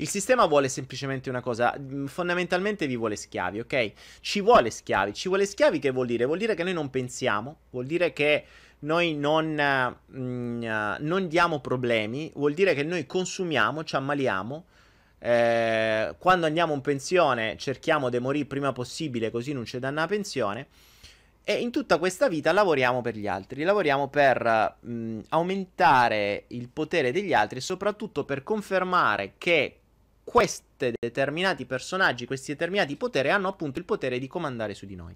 Il sistema vuole semplicemente una cosa, mm, fondamentalmente vi vuole schiavi, ok? Ci vuole schiavi, ci vuole schiavi che vuol dire? Vuol dire che noi non pensiamo, vuol dire che noi non, mh, mm, non diamo problemi, vuol dire che noi consumiamo, ci ammaliamo, eh, quando andiamo in pensione cerchiamo di morire prima possibile così non ci danno la pensione. E in tutta questa vita lavoriamo per gli altri, lavoriamo per mh, mm, aumentare il potere degli altri e soprattutto per confermare che questi determinati personaggi, questi determinati poteri hanno appunto il potere di comandare su di noi.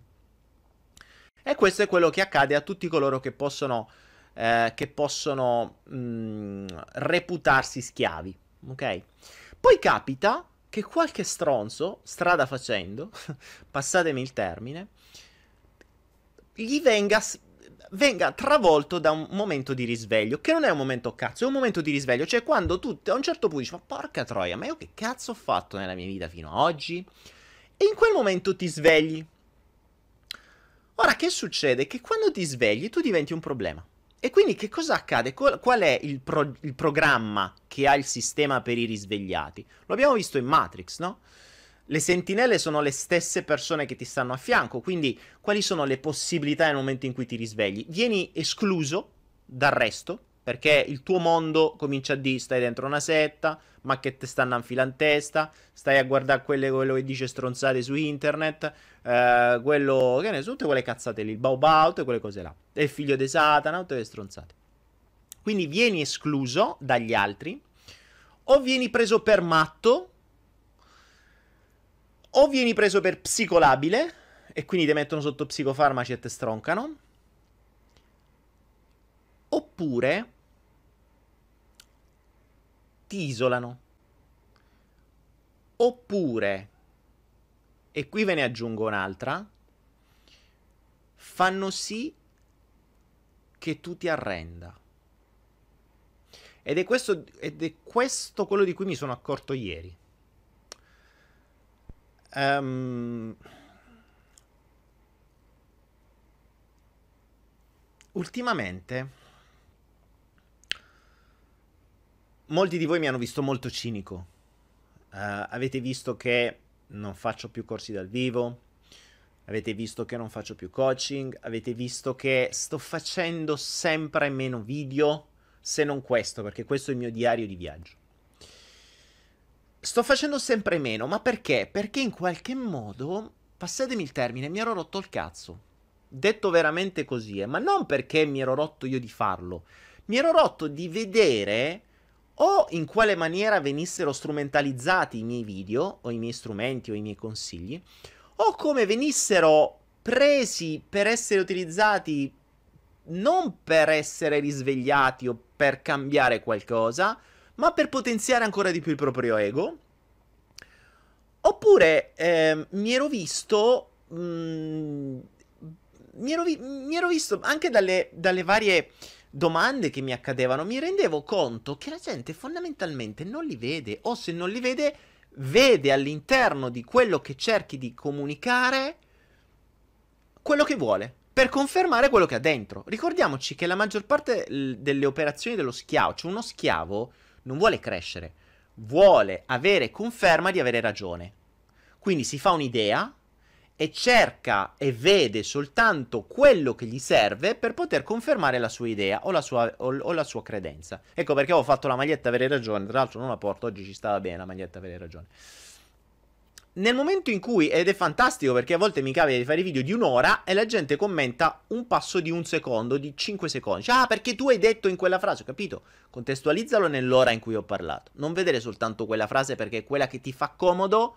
E questo è quello che accade a tutti coloro che possono, eh, che possono mh, mm, reputarsi schiavi. Ok? Poi capita che qualche stronzo, strada facendo, passatemi il termine, gli venga venga travolto da un momento di risveglio, che non è un momento cazzo, è un momento di risveglio, cioè quando tu a un certo punto dici, ma porca troia, ma io che cazzo ho fatto nella mia vita fino ad oggi? E in quel momento ti svegli. Ora, che succede? Che quando ti svegli tu diventi un problema. E quindi che cosa accade? Qual è il, pro- il programma che ha il sistema per i risvegliati? Lo abbiamo visto in Matrix, no? Le sentinelle sono le stesse persone che ti stanno a fianco, quindi quali sono le possibilità nel momento in cui ti risvegli? Vieni escluso dal resto, perché il tuo mondo comincia a dire stai dentro una setta, ma che te stanno infilando in testa, stai a guardare quelle, quello che dice stronzate su internet, eh, quello che ne so, tutte quelle cazzate lì, il baobao, tutte quelle cose là, è il figlio di Satana, tutte le stronzate. Quindi vieni escluso dagli altri, o vieni preso per matto, o vieni preso per psicolabile e quindi ti mettono sotto psicofarmaci e te stroncano, oppure ti isolano. Oppure, e qui ve ne aggiungo un'altra, fanno sì che tu ti arrenda. Ed è questo, ed è questo quello di cui mi sono accorto ieri. Um, ultimamente molti di voi mi hanno visto molto cinico. Uh, avete visto che non faccio più corsi dal vivo, avete visto che non faccio più coaching, avete visto che sto facendo sempre meno video, se non questo, perché questo è il mio diario di viaggio. Sto facendo sempre meno, ma perché? Perché in qualche modo, passatemi il termine, mi ero rotto il cazzo. Detto veramente così, eh, ma non perché mi ero rotto io di farlo. Mi ero rotto di vedere o in quale maniera venissero strumentalizzati i miei video, o i miei strumenti, o i miei consigli, o come venissero presi per essere utilizzati non per essere risvegliati o per cambiare qualcosa, ma per potenziare ancora di più il proprio ego. Oppure eh, mi ero visto... Mh, mm, mi, ero vi- mi, ero visto anche dalle, dalle varie domande che mi accadevano, mi rendevo conto che la gente fondamentalmente non li vede o se non li vede, vede all'interno di quello che cerchi di comunicare quello che vuole, per confermare quello che ha dentro. Ricordiamoci che la maggior parte delle operazioni dello schiavo, cioè uno schiavo, non vuole crescere, vuole avere conferma di avere ragione. Quindi si fa un'idea e cerca e vede soltanto quello che gli serve per poter confermare la sua idea o la sua, o, o la sua credenza. Ecco perché ho fatto la maglietta avere ragione, tra l'altro non la porto, oggi ci stava bene la maglietta avere ragione nel momento in cui, ed è fantastico perché a volte mi capita di fare video di un'ora e la gente commenta un passo di un secondo, di 5 secondi. Ah, perché tu hai detto in quella frase, ho capito? Contestualizzalo nell'ora in cui ho parlato. Non vedere soltanto quella frase perché è quella che ti fa comodo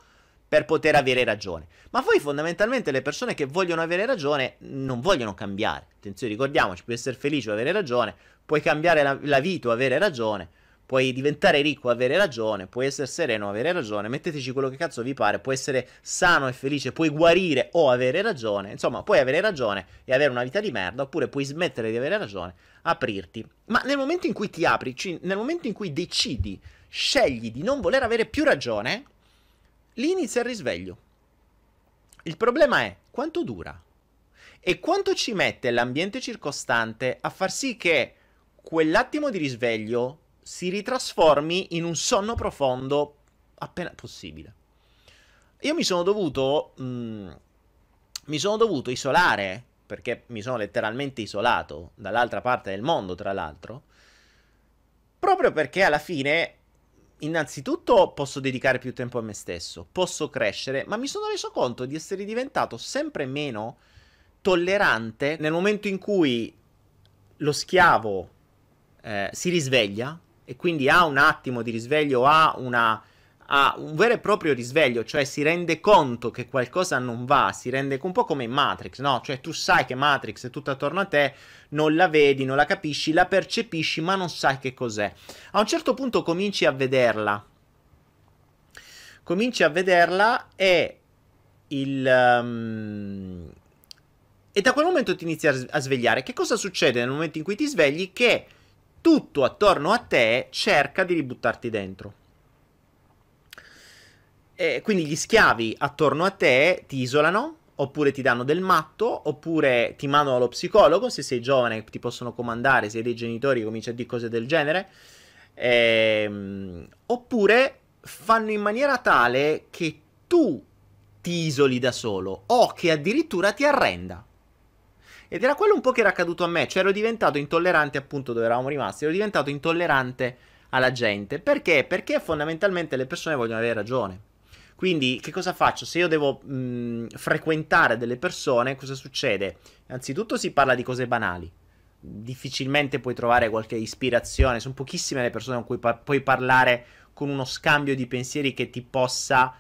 per poter avere ragione. Ma poi fondamentalmente le persone che vogliono avere ragione non vogliono cambiare. Attenzione, ricordiamoci, puoi essere felice o avere ragione, puoi cambiare la, la vita o avere ragione, puoi diventare ricco, avere ragione, puoi essere sereno, avere ragione, metteteci quello che cazzo vi pare, puoi essere sano e felice, puoi guarire o avere ragione, insomma, puoi avere ragione e avere una vita di merda, oppure puoi smettere di avere ragione, aprirti. Ma nel momento in cui ti apri, nel momento in cui decidi, scegli di non voler avere più ragione, lì inizia il risveglio. Il problema è quanto dura e quanto ci mette l'ambiente circostante a far sì che quell'attimo di risveglio si ritrasformi in un sonno profondo appena possibile. Io mi sono dovuto. Mh, mm, mi sono dovuto isolare perché mi sono letteralmente isolato dall'altra parte del mondo, tra l'altro. Proprio perché alla fine, innanzitutto, posso dedicare più tempo a me stesso, posso crescere, ma mi sono reso conto di essere diventato sempre meno tollerante nel momento in cui lo schiavo eh, si risveglia e quindi ha un attimo di risveglio, ha, una, ha un vero e proprio risveglio, cioè si rende conto che qualcosa non va, si rende un po' come in Matrix, no? Cioè tu sai che Matrix è tutta attorno a te, non la vedi, non la capisci, la percepisci, ma non sai che cos'è. A un certo punto cominci a vederla. Cominci a vederla e il um, e da quel momento ti inizi a svegliare. Che cosa succede nel momento in cui ti svegli? Che tutto attorno a te cerca di ributtarti dentro. E quindi gli schiavi attorno a te ti isolano, oppure ti danno del matto, oppure ti mandano allo psicologo, se sei giovane ti possono comandare, se hai dei genitori cominci a dire cose del genere, ehm, oppure fanno in maniera tale che tu ti isoli da solo o che addirittura ti arrenda. Ed era quello un po' che era accaduto a me, cioè ero diventato intollerante appunto dove eravamo rimasti, ero diventato intollerante alla gente. Perché? Perché fondamentalmente le persone vogliono avere ragione. Quindi che cosa faccio? Se io devo mh, mm, frequentare delle persone, cosa succede? Innanzitutto si parla di cose banali. Difficilmente puoi trovare qualche ispirazione, sono pochissime le persone con cui pa- puoi parlare con uno scambio di pensieri che ti possa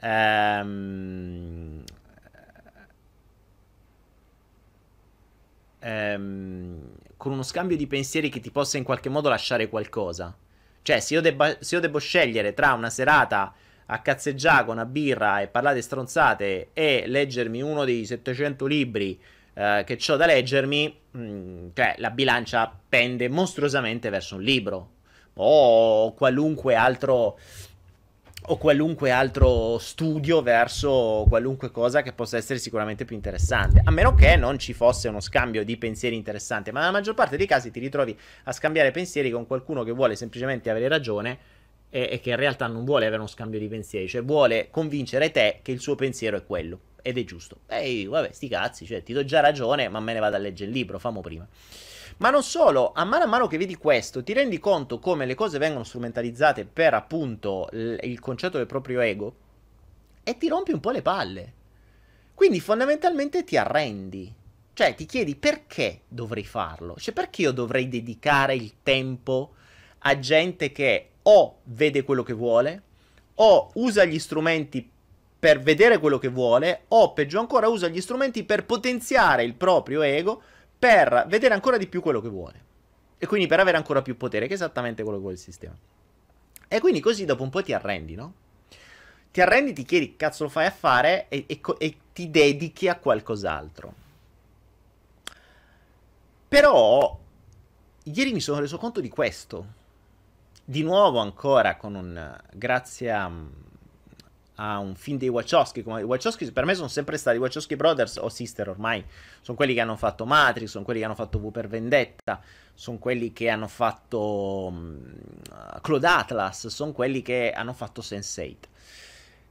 ehm, ehm, con uno scambio di pensieri che ti possa in qualche modo lasciare qualcosa. Cioè, se io, debba, se io devo scegliere tra una serata a cazzeggiare con una birra e parlare stronzate e leggermi uno dei 700 libri eh, che ho da leggermi, mh, mm, cioè, la bilancia pende mostruosamente verso un libro o qualunque altro o qualunque altro studio verso qualunque cosa che possa essere sicuramente più interessante, a meno che non ci fosse uno scambio di pensieri interessante, ma nella maggior parte dei casi ti ritrovi a scambiare pensieri con qualcuno che vuole semplicemente avere ragione e, e che in realtà non vuole avere uno scambio di pensieri, cioè vuole convincere te che il suo pensiero è quello ed è giusto. Ehi, vabbè, sti cazzi, cioè ti do già ragione, ma me ne vado a leggere il libro, famo prima. Ma non solo, a mano a mano che vedi questo, ti rendi conto come le cose vengono strumentalizzate per appunto l- il concetto del proprio ego e ti rompi un po' le palle. Quindi fondamentalmente ti arrendi. Cioè ti chiedi perché dovrei farlo? Cioè perché io dovrei dedicare il tempo a gente che o vede quello che vuole, o usa gli strumenti per vedere quello che vuole, o peggio ancora usa gli strumenti per potenziare il proprio ego per vedere ancora di più quello che vuole. E quindi per avere ancora più potere, che è esattamente quello che vuole il sistema. E quindi così dopo un po' ti arrendi, no? Ti arrendi, ti chiedi che cazzo lo fai a fare e, e, e ti dedichi a qualcos'altro. Però ieri mi sono reso conto di questo. Di nuovo ancora con un... grazie a a un film dei Wachowski. Come, I Wachowski per me sono sempre stati i Wachowski Brothers o Sister ormai. Sono quelli che hanno fatto Matrix, sono quelli che hanno fatto V per Vendetta, sono quelli che hanno fatto um, Claude Atlas, sono quelli che hanno fatto Sense8.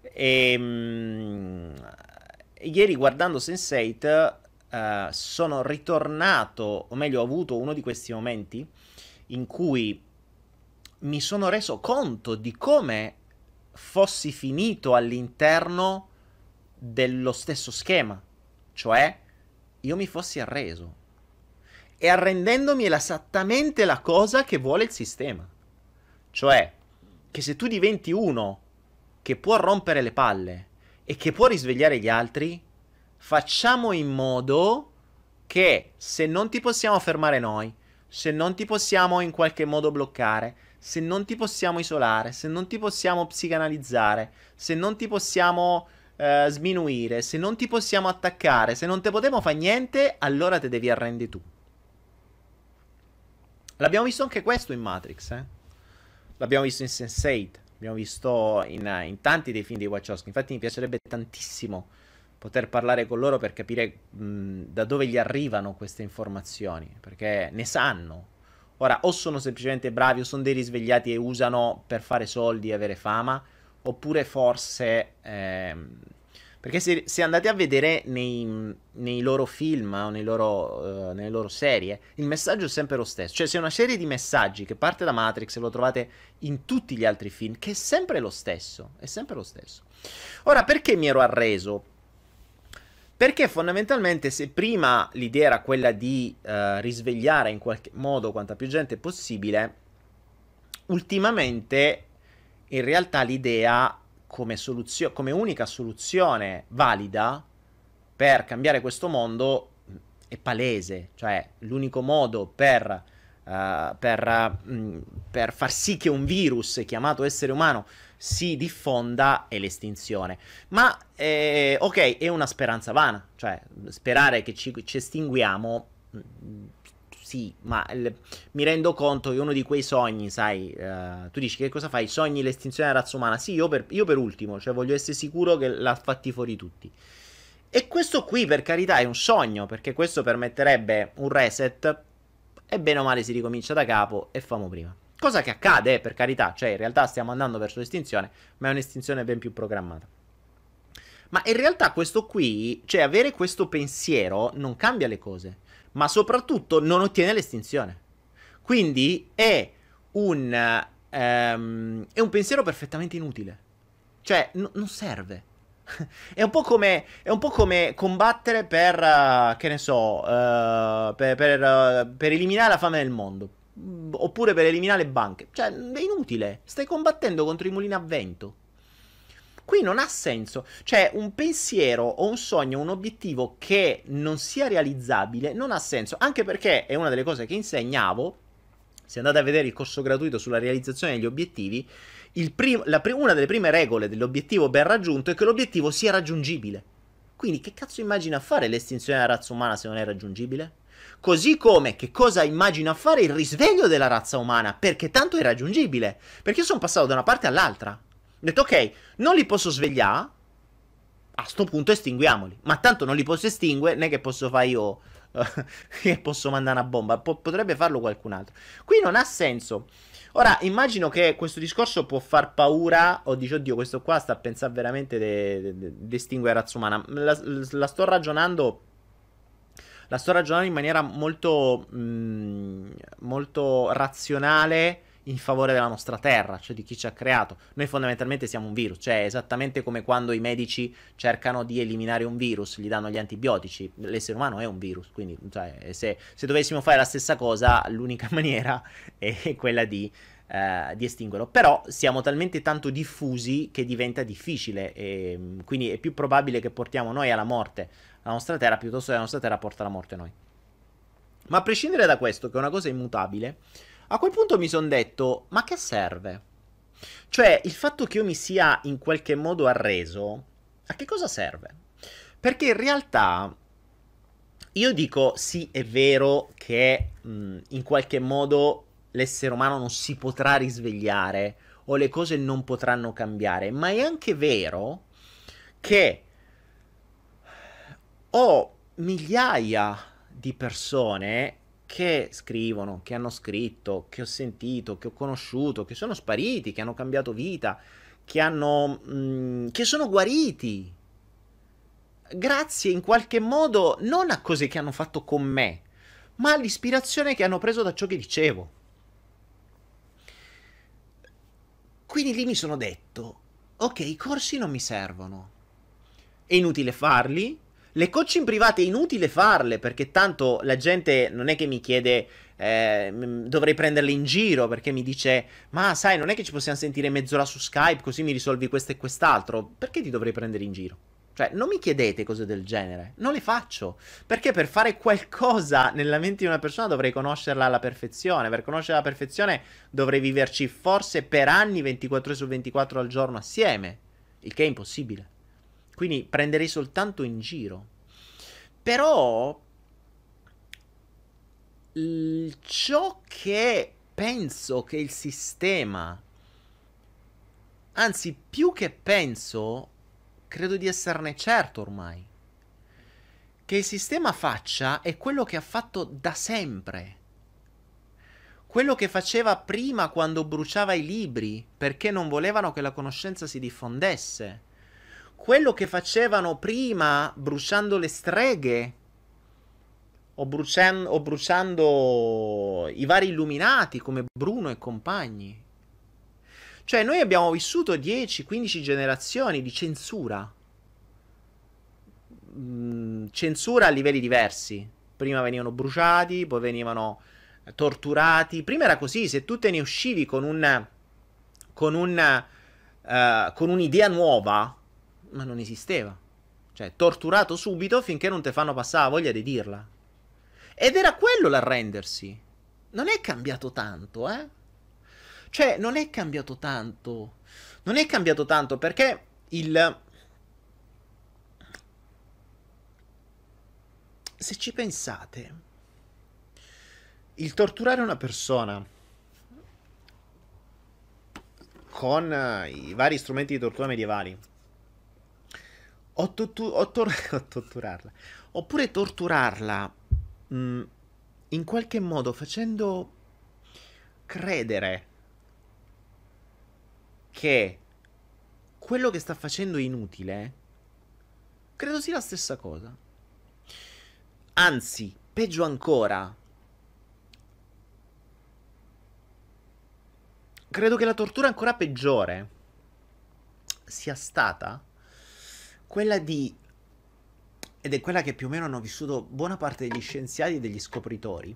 E, um, ehm, ieri guardando Sense8 uh, eh, sono ritornato, o meglio ho avuto uno di questi momenti in cui mi sono reso conto di come fossi finito all'interno dello stesso schema, cioè io mi fossi arreso. E arrendendomi è esattamente la cosa che vuole il sistema. Cioè, che se tu diventi uno che può rompere le palle e che può risvegliare gli altri, facciamo in modo che se non ti possiamo fermare noi, se non ti possiamo in qualche modo bloccare, se non ti possiamo isolare, se non ti possiamo psicanalizzare, se non ti possiamo eh, sminuire, se non ti possiamo attaccare, se non te potremo fare niente, allora te devi arrendi tu. L'abbiamo visto anche questo in Matrix, eh? L'abbiamo visto in Sense8, l'abbiamo visto in, eh, in, tanti dei film di Wachowski. Infatti mi piacerebbe tantissimo poter parlare con loro per capire mh, da dove gli arrivano queste informazioni, perché ne sanno, Ora, o sono semplicemente bravi o sono dei risvegliati e usano per fare soldi e avere fama, oppure forse... Ehm, perché se, se, andate a vedere nei, nei loro film o nei loro, uh, nelle loro serie, il messaggio è sempre lo stesso. Cioè, se una serie di messaggi che parte da Matrix e lo trovate in tutti gli altri film, che è sempre lo stesso. È sempre lo stesso. Ora, perché mi ero arreso? Perché fondamentalmente se prima l'idea era quella di uh, risvegliare in qualche modo quanta più gente possibile, ultimamente in realtà l'idea come, soluzio- come unica soluzione valida per cambiare questo mondo mm, è palese, cioè l'unico modo per, uh, per, uh, mm, mh, per far sì che un virus chiamato essere umano si diffonda è l'estinzione. Ma eh, ok, è una speranza vana, cioè sperare che ci, ci estinguiamo. Mm, sì, ma il, mi rendo conto che uno di quei sogni, sai, uh, tu dici che cosa fai? Sogni l'estinzione della razza umana? Sì, io per, io per ultimo, cioè voglio essere sicuro che l'ha fatti fuori tutti. E questo qui, per carità, è un sogno, perché questo permetterebbe un reset e bene o male si ricomincia da capo e famo prima. Cosa che accade, eh, per carità, cioè in realtà stiamo andando verso l'estinzione, ma è un'estinzione ben più programmata. Ma in realtà questo qui, cioè avere questo pensiero non cambia le cose, ma soprattutto non ottiene l'estinzione. Quindi è un, um, è un pensiero perfettamente inutile. Cioè n- non serve. è, un come, è, un po come, combattere per, uh, che ne so, uh, per, per, uh, per eliminare la fame del mondo Mm, oppure per eliminare le banche. Cioè, è inutile. Stai combattendo contro i mulini a vento. Qui non ha senso. Cioè, un pensiero o un sogno, un obiettivo che non sia realizzabile, non ha senso. Anche perché è una delle cose che insegnavo. Se andate a vedere il corso gratuito sulla realizzazione degli obiettivi, prim- pr- una delle prime regole dell'obiettivo ben raggiunto è che l'obiettivo sia raggiungibile. Quindi, che cazzo immagina fare l'estinzione della razza umana se non è raggiungibile? Così come che cosa immagino fare il risveglio della razza umana, perché tanto è raggiungibile. Perché io sono passato da una parte all'altra. Ho detto, ok, non li posso svegliare, a sto punto estinguiamoli. Ma tanto non li posso estinguere, né che posso fare io... che posso mandare una bomba. Po- potrebbe farlo qualcun altro. Qui non ha senso. Ora, immagino che questo discorso può far paura. O dici, oddio, questo qua sta a pensare veramente di estinguere la razza umana. La, la sto ragionando la sto ragionando in maniera molto, mh, mm, molto razionale in favore della nostra terra, cioè di chi ci ha creato. Noi fondamentalmente siamo un virus, cioè esattamente come quando i medici cercano di eliminare un virus, gli danno gli antibiotici, l'essere umano è un virus, quindi cioè, se, se, dovessimo fare la stessa cosa l'unica maniera è quella di eh, di estinguerlo. Però siamo talmente tanto diffusi che diventa difficile, e, ehm, quindi è più probabile che portiamo noi alla morte la nostra terra piuttosto che la nostra terra porta alla morte noi. Ma a prescindere da questo, che è una cosa immutabile, a quel punto mi sono detto, ma che serve? Cioè, il fatto che io mi sia in qualche modo arreso, a che cosa serve? Perché in realtà io dico sì, è vero che mh, in qualche modo l'essere umano non si potrà risvegliare o le cose non potranno cambiare, ma è anche vero che ho migliaia di persone che scrivono, che hanno scritto, che ho sentito, che ho conosciuto, che sono spariti, che hanno cambiato vita, che hanno mh, mm, che sono guariti. Grazie in qualche modo non a cose che hanno fatto con me, ma all'ispirazione che hanno preso da ciò che dicevo. Quindi lì mi sono detto, ok, i corsi non mi servono. È inutile farli. Le coaching private è inutile farle perché tanto la gente non è che mi chiede eh, dovrei prenderle in giro perché mi dice ma sai non è che ci possiamo sentire mezz'ora su Skype così mi risolvi questo e quest'altro perché ti dovrei prendere in giro? Cioè, non mi chiedete cose del genere, non le faccio. Perché per fare qualcosa nella mente di una persona dovrei conoscerla alla perfezione. Per conoscerla alla perfezione dovrei viverci forse per anni 24 ore su 24 al giorno assieme. Il che è impossibile. Quindi prenderei soltanto in giro. Però il, ciò che penso che il sistema, anzi più che penso, credo di esserne certo ormai, che il sistema faccia è quello che ha fatto da sempre. Quello che faceva prima quando bruciava i libri perché non volevano che la conoscenza si diffondesse. Quello che facevano prima bruciando le streghe o, brucian- o bruciando i vari illuminati come Bruno e compagni cioè, noi abbiamo vissuto 10-15 generazioni di censura. Mm, censura a livelli diversi. Prima venivano bruciati, poi venivano eh, torturati. Prima era così, se tu te ne uscivi con un con un uh, con un'idea nuova, ma non esisteva. Cioè, torturato subito finché non te fanno passare la voglia di dirla. Ed era quello l'arrendersi. Non è cambiato tanto, eh? Cioè, non è cambiato tanto. Non è cambiato tanto perché il... Se ci pensate, il torturare una persona con eh, i vari strumenti di tortura medievali o, tuttu- o, tor- o torturarla oppure torturarla mh, mm, in qualche modo facendo credere che quello che sta facendo è inutile, credo sia la stessa cosa. Anzi, peggio ancora. Credo che la tortura ancora peggiore sia stata quella di ed è quella che più o meno hanno vissuto buona parte degli scienziati e degli scopritori,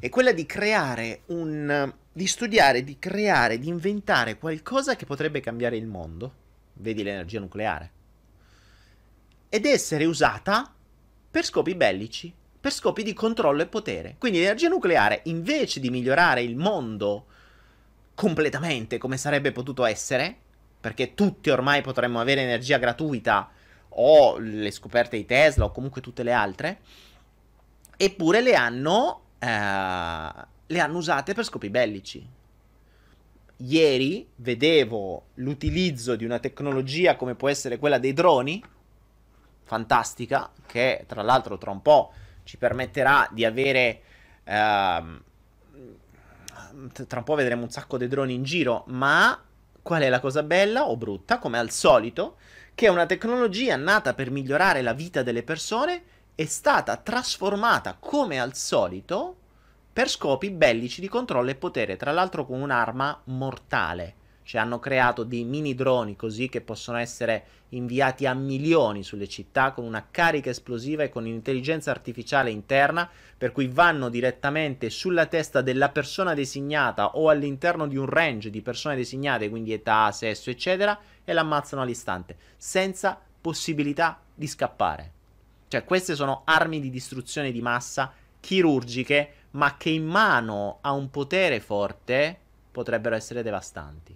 è quella di creare un... di studiare, di creare, di inventare qualcosa che potrebbe cambiare il mondo, vedi l'energia nucleare, ed essere usata per scopi bellici, per scopi di controllo e potere. Quindi l'energia nucleare, invece di migliorare il mondo completamente come sarebbe potuto essere, perché tutti ormai potremmo avere energia gratuita, o le scoperte di Tesla o comunque tutte le altre, eppure le hanno, eh, le hanno usate per scopi bellici. Ieri vedevo l'utilizzo di una tecnologia come può essere quella dei droni, fantastica, che tra l'altro tra un po' ci permetterà di avere... Eh, tra un po' vedremo un sacco di droni in giro, ma qual è la cosa bella o brutta, come al solito, che è una tecnologia nata per migliorare la vita delle persone è stata trasformata come al solito per scopi bellici di controllo e potere, tra l'altro con un'arma mortale. Cioè hanno creato dei mini droni così che possono essere inviati a milioni sulle città con una carica esplosiva e con intelligenza artificiale interna, per cui vanno direttamente sulla testa della persona designata o all'interno di un range di persone designate, quindi età, sesso, eccetera, e l'ammazzano all'istante, senza possibilità di scappare. Cioè, queste sono armi di distruzione di massa chirurgiche, ma che in mano a un potere forte potrebbero essere devastanti.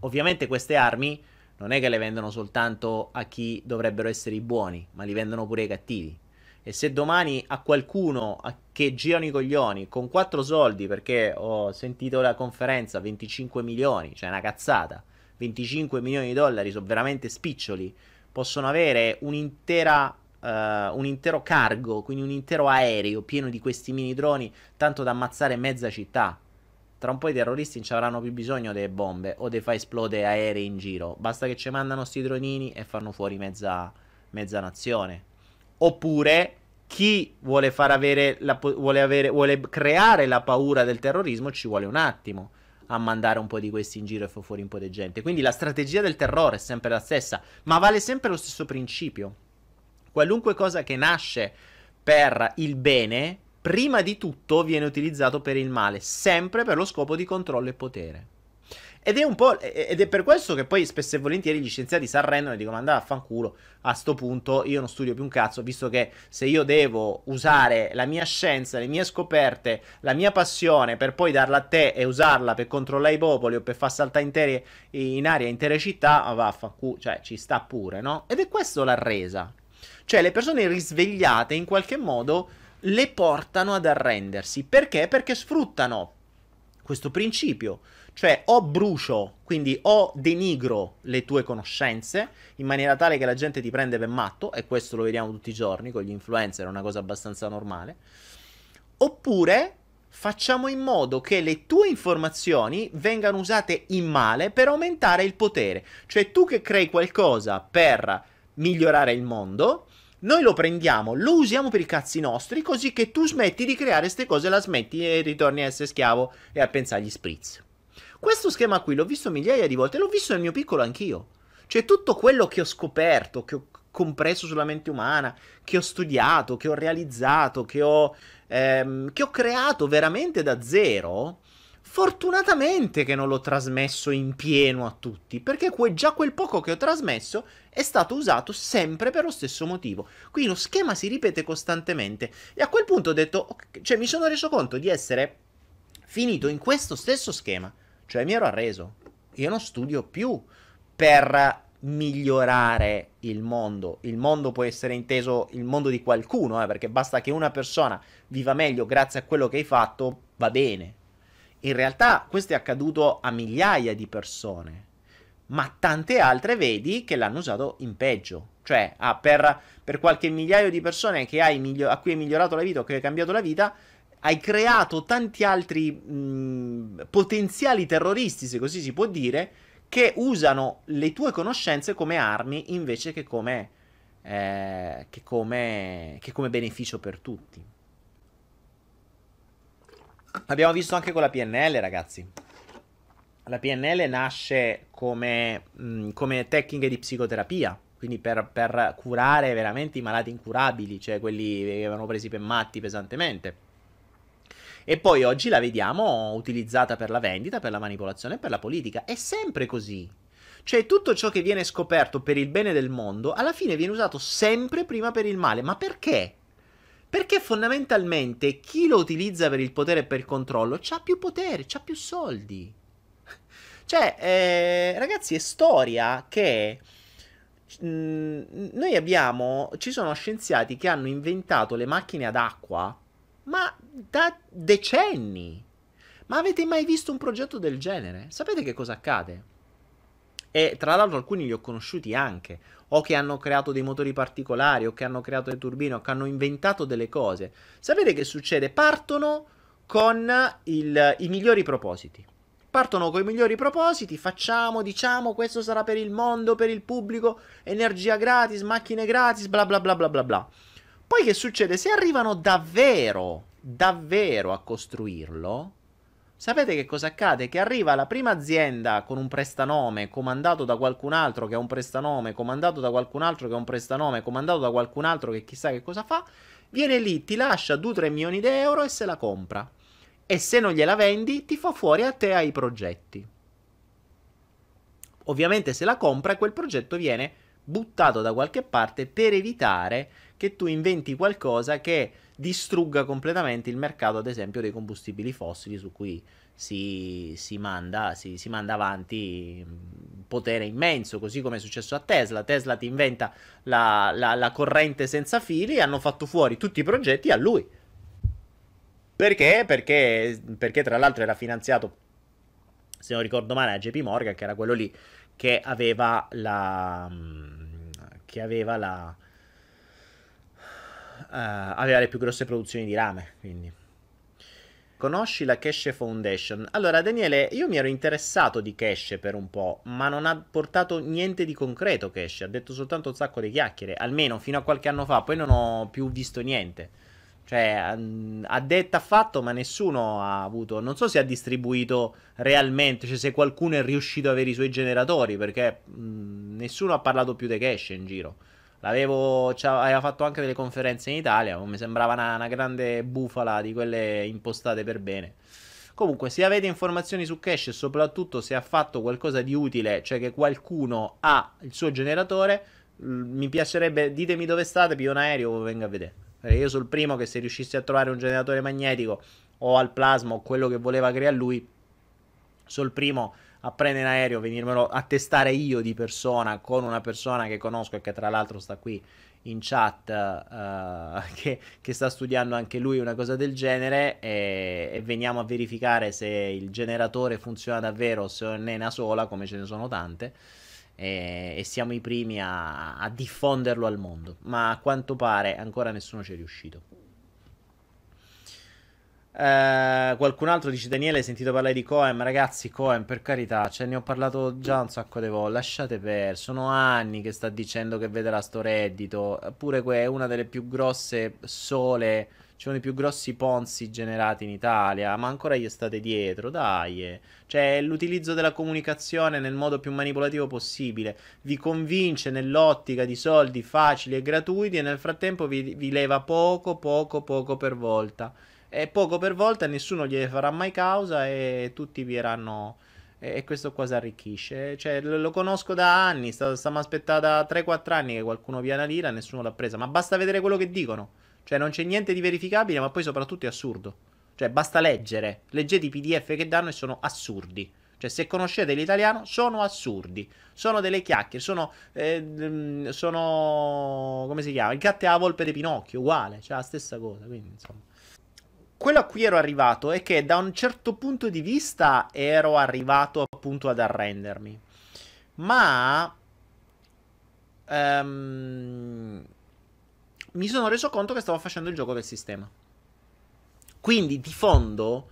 Ovviamente queste armi non è che le vendono soltanto a chi dovrebbero essere i buoni, ma li vendono pure ai cattivi. E se domani a qualcuno che girano i coglioni con 4 soldi, perché ho sentito la conferenza, 25 milioni, cioè una cazzata, 25 milioni di dollari sono veramente spiccioli, possono avere un'intera Uh, un intero cargo, quindi un intero aereo pieno di questi mini droni, tanto da ammazzare mezza città. Tra un po' i terroristi non ci avranno più bisogno delle bombe o dei fa esplodere aerei in giro. Basta che ci mandano sti dronini e fanno fuori mezza, mezza nazione. Oppure chi vuole, la, vuole, avere, vuole creare la paura del terrorismo ci vuole un attimo a mandare un po' di questi in giro e fa fuori un po' di gente. Quindi la strategia del terrore è sempre la stessa, ma vale sempre lo stesso principio. Qualunque cosa che nasce per il bene, prima di tutto viene utilizzato per il male, sempre per lo scopo di controllo e potere. Ed è un po'. Ed è per questo che poi spesso e volentieri gli scienziati si arrendono e dicono: andate a fanculo. A sto punto io non studio più un cazzo, visto che se io devo usare la mia scienza, le mie scoperte, la mia passione per poi darla a te e usarla per controllare i popoli o per far saltare intere, in aria intere città, ma vaffanculo, cioè ci sta pure, no? Ed è questo la resa. Cioè le persone risvegliate in qualche modo le portano ad arrendersi. Perché? Perché sfruttano questo principio cioè o brucio, quindi o denigro le tue conoscenze in maniera tale che la gente ti prende per matto, e questo lo vediamo tutti i giorni con gli influencer, è una cosa abbastanza normale, oppure facciamo in modo che le tue informazioni vengano usate in male per aumentare il potere. Cioè tu che crei qualcosa per migliorare il mondo, noi lo prendiamo, lo usiamo per i cazzi nostri, così che tu smetti di creare queste cose, la smetti e ritorni a essere schiavo e a pensare agli spritz. Questo schema qui l'ho visto migliaia di volte, l'ho visto nel mio piccolo anch'io. Cioè tutto quello che ho scoperto, che ho compreso sulla mente umana, che ho studiato, che ho realizzato, che ho, ehm, che ho creato veramente da zero, Fortunatamente che non l'ho trasmesso in pieno a tutti, perché que- già quel poco che ho trasmesso è stato usato sempre per lo stesso motivo. Quindi lo schema si ripete costantemente. E a quel punto ho detto, okay, cioè mi sono reso conto di essere finito in questo stesso schema cioè mi ero arreso. Io non studio più per migliorare il mondo. Il mondo può essere inteso il mondo di qualcuno, eh, perché basta che una persona viva meglio grazie a quello che hai fatto, va bene. In realtà questo è accaduto a migliaia di persone, ma tante altre vedi che l'hanno usato in peggio. Cioè, ah, per, per, qualche migliaio di persone che hai migli- a cui hai migliorato la vita o che hai cambiato la vita, hai creato tanti altri mh, potenziali terroristi, se così si può dire, che usano le tue conoscenze come armi invece che come, eh, che come, che come beneficio per tutti. Abbiamo visto anche con la PNL, ragazzi. La PNL nasce come, mh, come tecniche di psicoterapia quindi per, per, curare veramente i malati incurabili, cioè quelli che avevano presi per matti pesantemente. E poi oggi la vediamo utilizzata per la vendita, per la manipolazione e per la politica. È sempre così. Cioè tutto ciò che viene scoperto per il bene del mondo, alla fine viene usato sempre prima per il male. Ma perché? Perché fondamentalmente chi lo utilizza per il potere e per il controllo ha più potere, ha più soldi. Cioè, eh, ragazzi, è storia che mh, mm, noi abbiamo. Ci sono scienziati che hanno inventato le macchine ad acqua ma da decenni. Ma avete mai visto un progetto del genere? Sapete che cosa accade? E tra l'altro alcuni li ho conosciuti anche, o che hanno creato dei motori particolari, o che hanno creato le turbine, o che hanno inventato delle cose. Sapete che succede? Partono con il, i migliori propositi. Partono con i migliori propositi, facciamo, diciamo, questo sarà per il mondo, per il pubblico, energia gratis, macchine gratis, bla bla bla bla bla bla. Poi che succede? Se arrivano davvero, davvero a costruirlo, sapete che cosa accade? Che arriva la prima azienda con un prestanome comandato da qualcun altro che ha un prestanome, comandato da qualcun altro che ha un prestanome, comandato da qualcun altro che chissà che cosa fa, viene lì, ti lascia 2-3 milioni di euro e se la compra. E se non gliela vendi, ti fa fuori a te ai progetti. Ovviamente se la compra, quel progetto viene buttato da qualche parte per evitare che tu inventi qualcosa che distrugga completamente il mercato, ad esempio, dei combustibili fossili su cui si, si, manda, si, si, manda, avanti un potere immenso, così come è successo a Tesla. Tesla ti inventa la, la, la corrente senza fili e hanno fatto fuori tutti i progetti a lui. Perché? Perché, perché tra l'altro era finanziato, se non ricordo male, a JP Morgan, che era quello lì che aveva la... che aveva la eh, aveva le più grosse produzioni di rame, quindi. Conosci la Cash Foundation? Allora, Daniele, io mi ero interessato di Cash per un po', ma non ha portato niente di concreto Cash, ha detto soltanto un sacco di chiacchiere, almeno fino a qualche anno fa, poi non ho più visto niente. Cioè, mm, ha detto ha fatto, ma nessuno ha avuto. Non so se ha distribuito realmente, cioè se qualcuno è riuscito ad avere i suoi generatori, perché mh, mm, nessuno ha parlato più di Cash in giro. L'avevo, aveva fatto anche delle conferenze in Italia, mi sembrava una, una, grande bufala di quelle impostate per bene. Comunque, se avete informazioni su Cash e soprattutto se ha fatto qualcosa di utile, cioè che qualcuno ha il suo generatore, mi piacerebbe, ditemi dove state, più un aereo venga a vedere. Perché io sono il primo che se riuscissi a trovare un generatore magnetico o al plasma o quello che voleva creare lui, sono il primo a prendere in aereo, venirmelo a testare io di persona con una persona che conosco e che tra l'altro sta qui in chat uh, che, che, sta studiando anche lui una cosa del genere e, e, veniamo a verificare se il generatore funziona davvero o se ne è una sola come ce ne sono tante e, e siamo i primi a, a diffonderlo al mondo ma a quanto pare ancora nessuno ci è riuscito eh, qualcun altro dice Daniele, hai sentito parlare di Cohen? Ragazzi, Cohen, per carità, ce cioè, ne ho parlato già un sacco di volte. Lasciate perdere, sono anni che sta dicendo che vederà sto reddito. Pure è una delle più grosse sole, cioè uno dei più grossi ponzi generati in Italia. Ma ancora gli state dietro, dai. Cioè, l'utilizzo della comunicazione nel modo più manipolativo possibile. Vi convince nell'ottica di soldi facili e gratuiti e nel frattempo vi, vi leva poco, poco, poco per volta è poco per volta, nessuno gli farà mai causa e tutti vieranno. E questo qua si arricchisce. Cioè, lo conosco da anni. Stiamo aspettando da 3-4 anni che qualcuno viene a lira, nessuno l'ha presa. Ma basta vedere quello che dicono. Cioè, non c'è niente di verificabile, ma poi soprattutto è assurdo. Cioè, basta leggere. Leggete i PDF che danno e sono assurdi. Cioè, se conoscete l'italiano, sono assurdi. Sono delle chiacchiere. Sono. Eh, mm, sono. Come si chiama? Il gatto e la volpe di Pinocchio. Uguale. Cioè, la stessa cosa. Quindi, insomma quello a cui ero arrivato è che da un certo punto di vista ero arrivato appunto ad arrendermi. Ma um, mi sono reso conto che stavo facendo il gioco del sistema. Quindi di fondo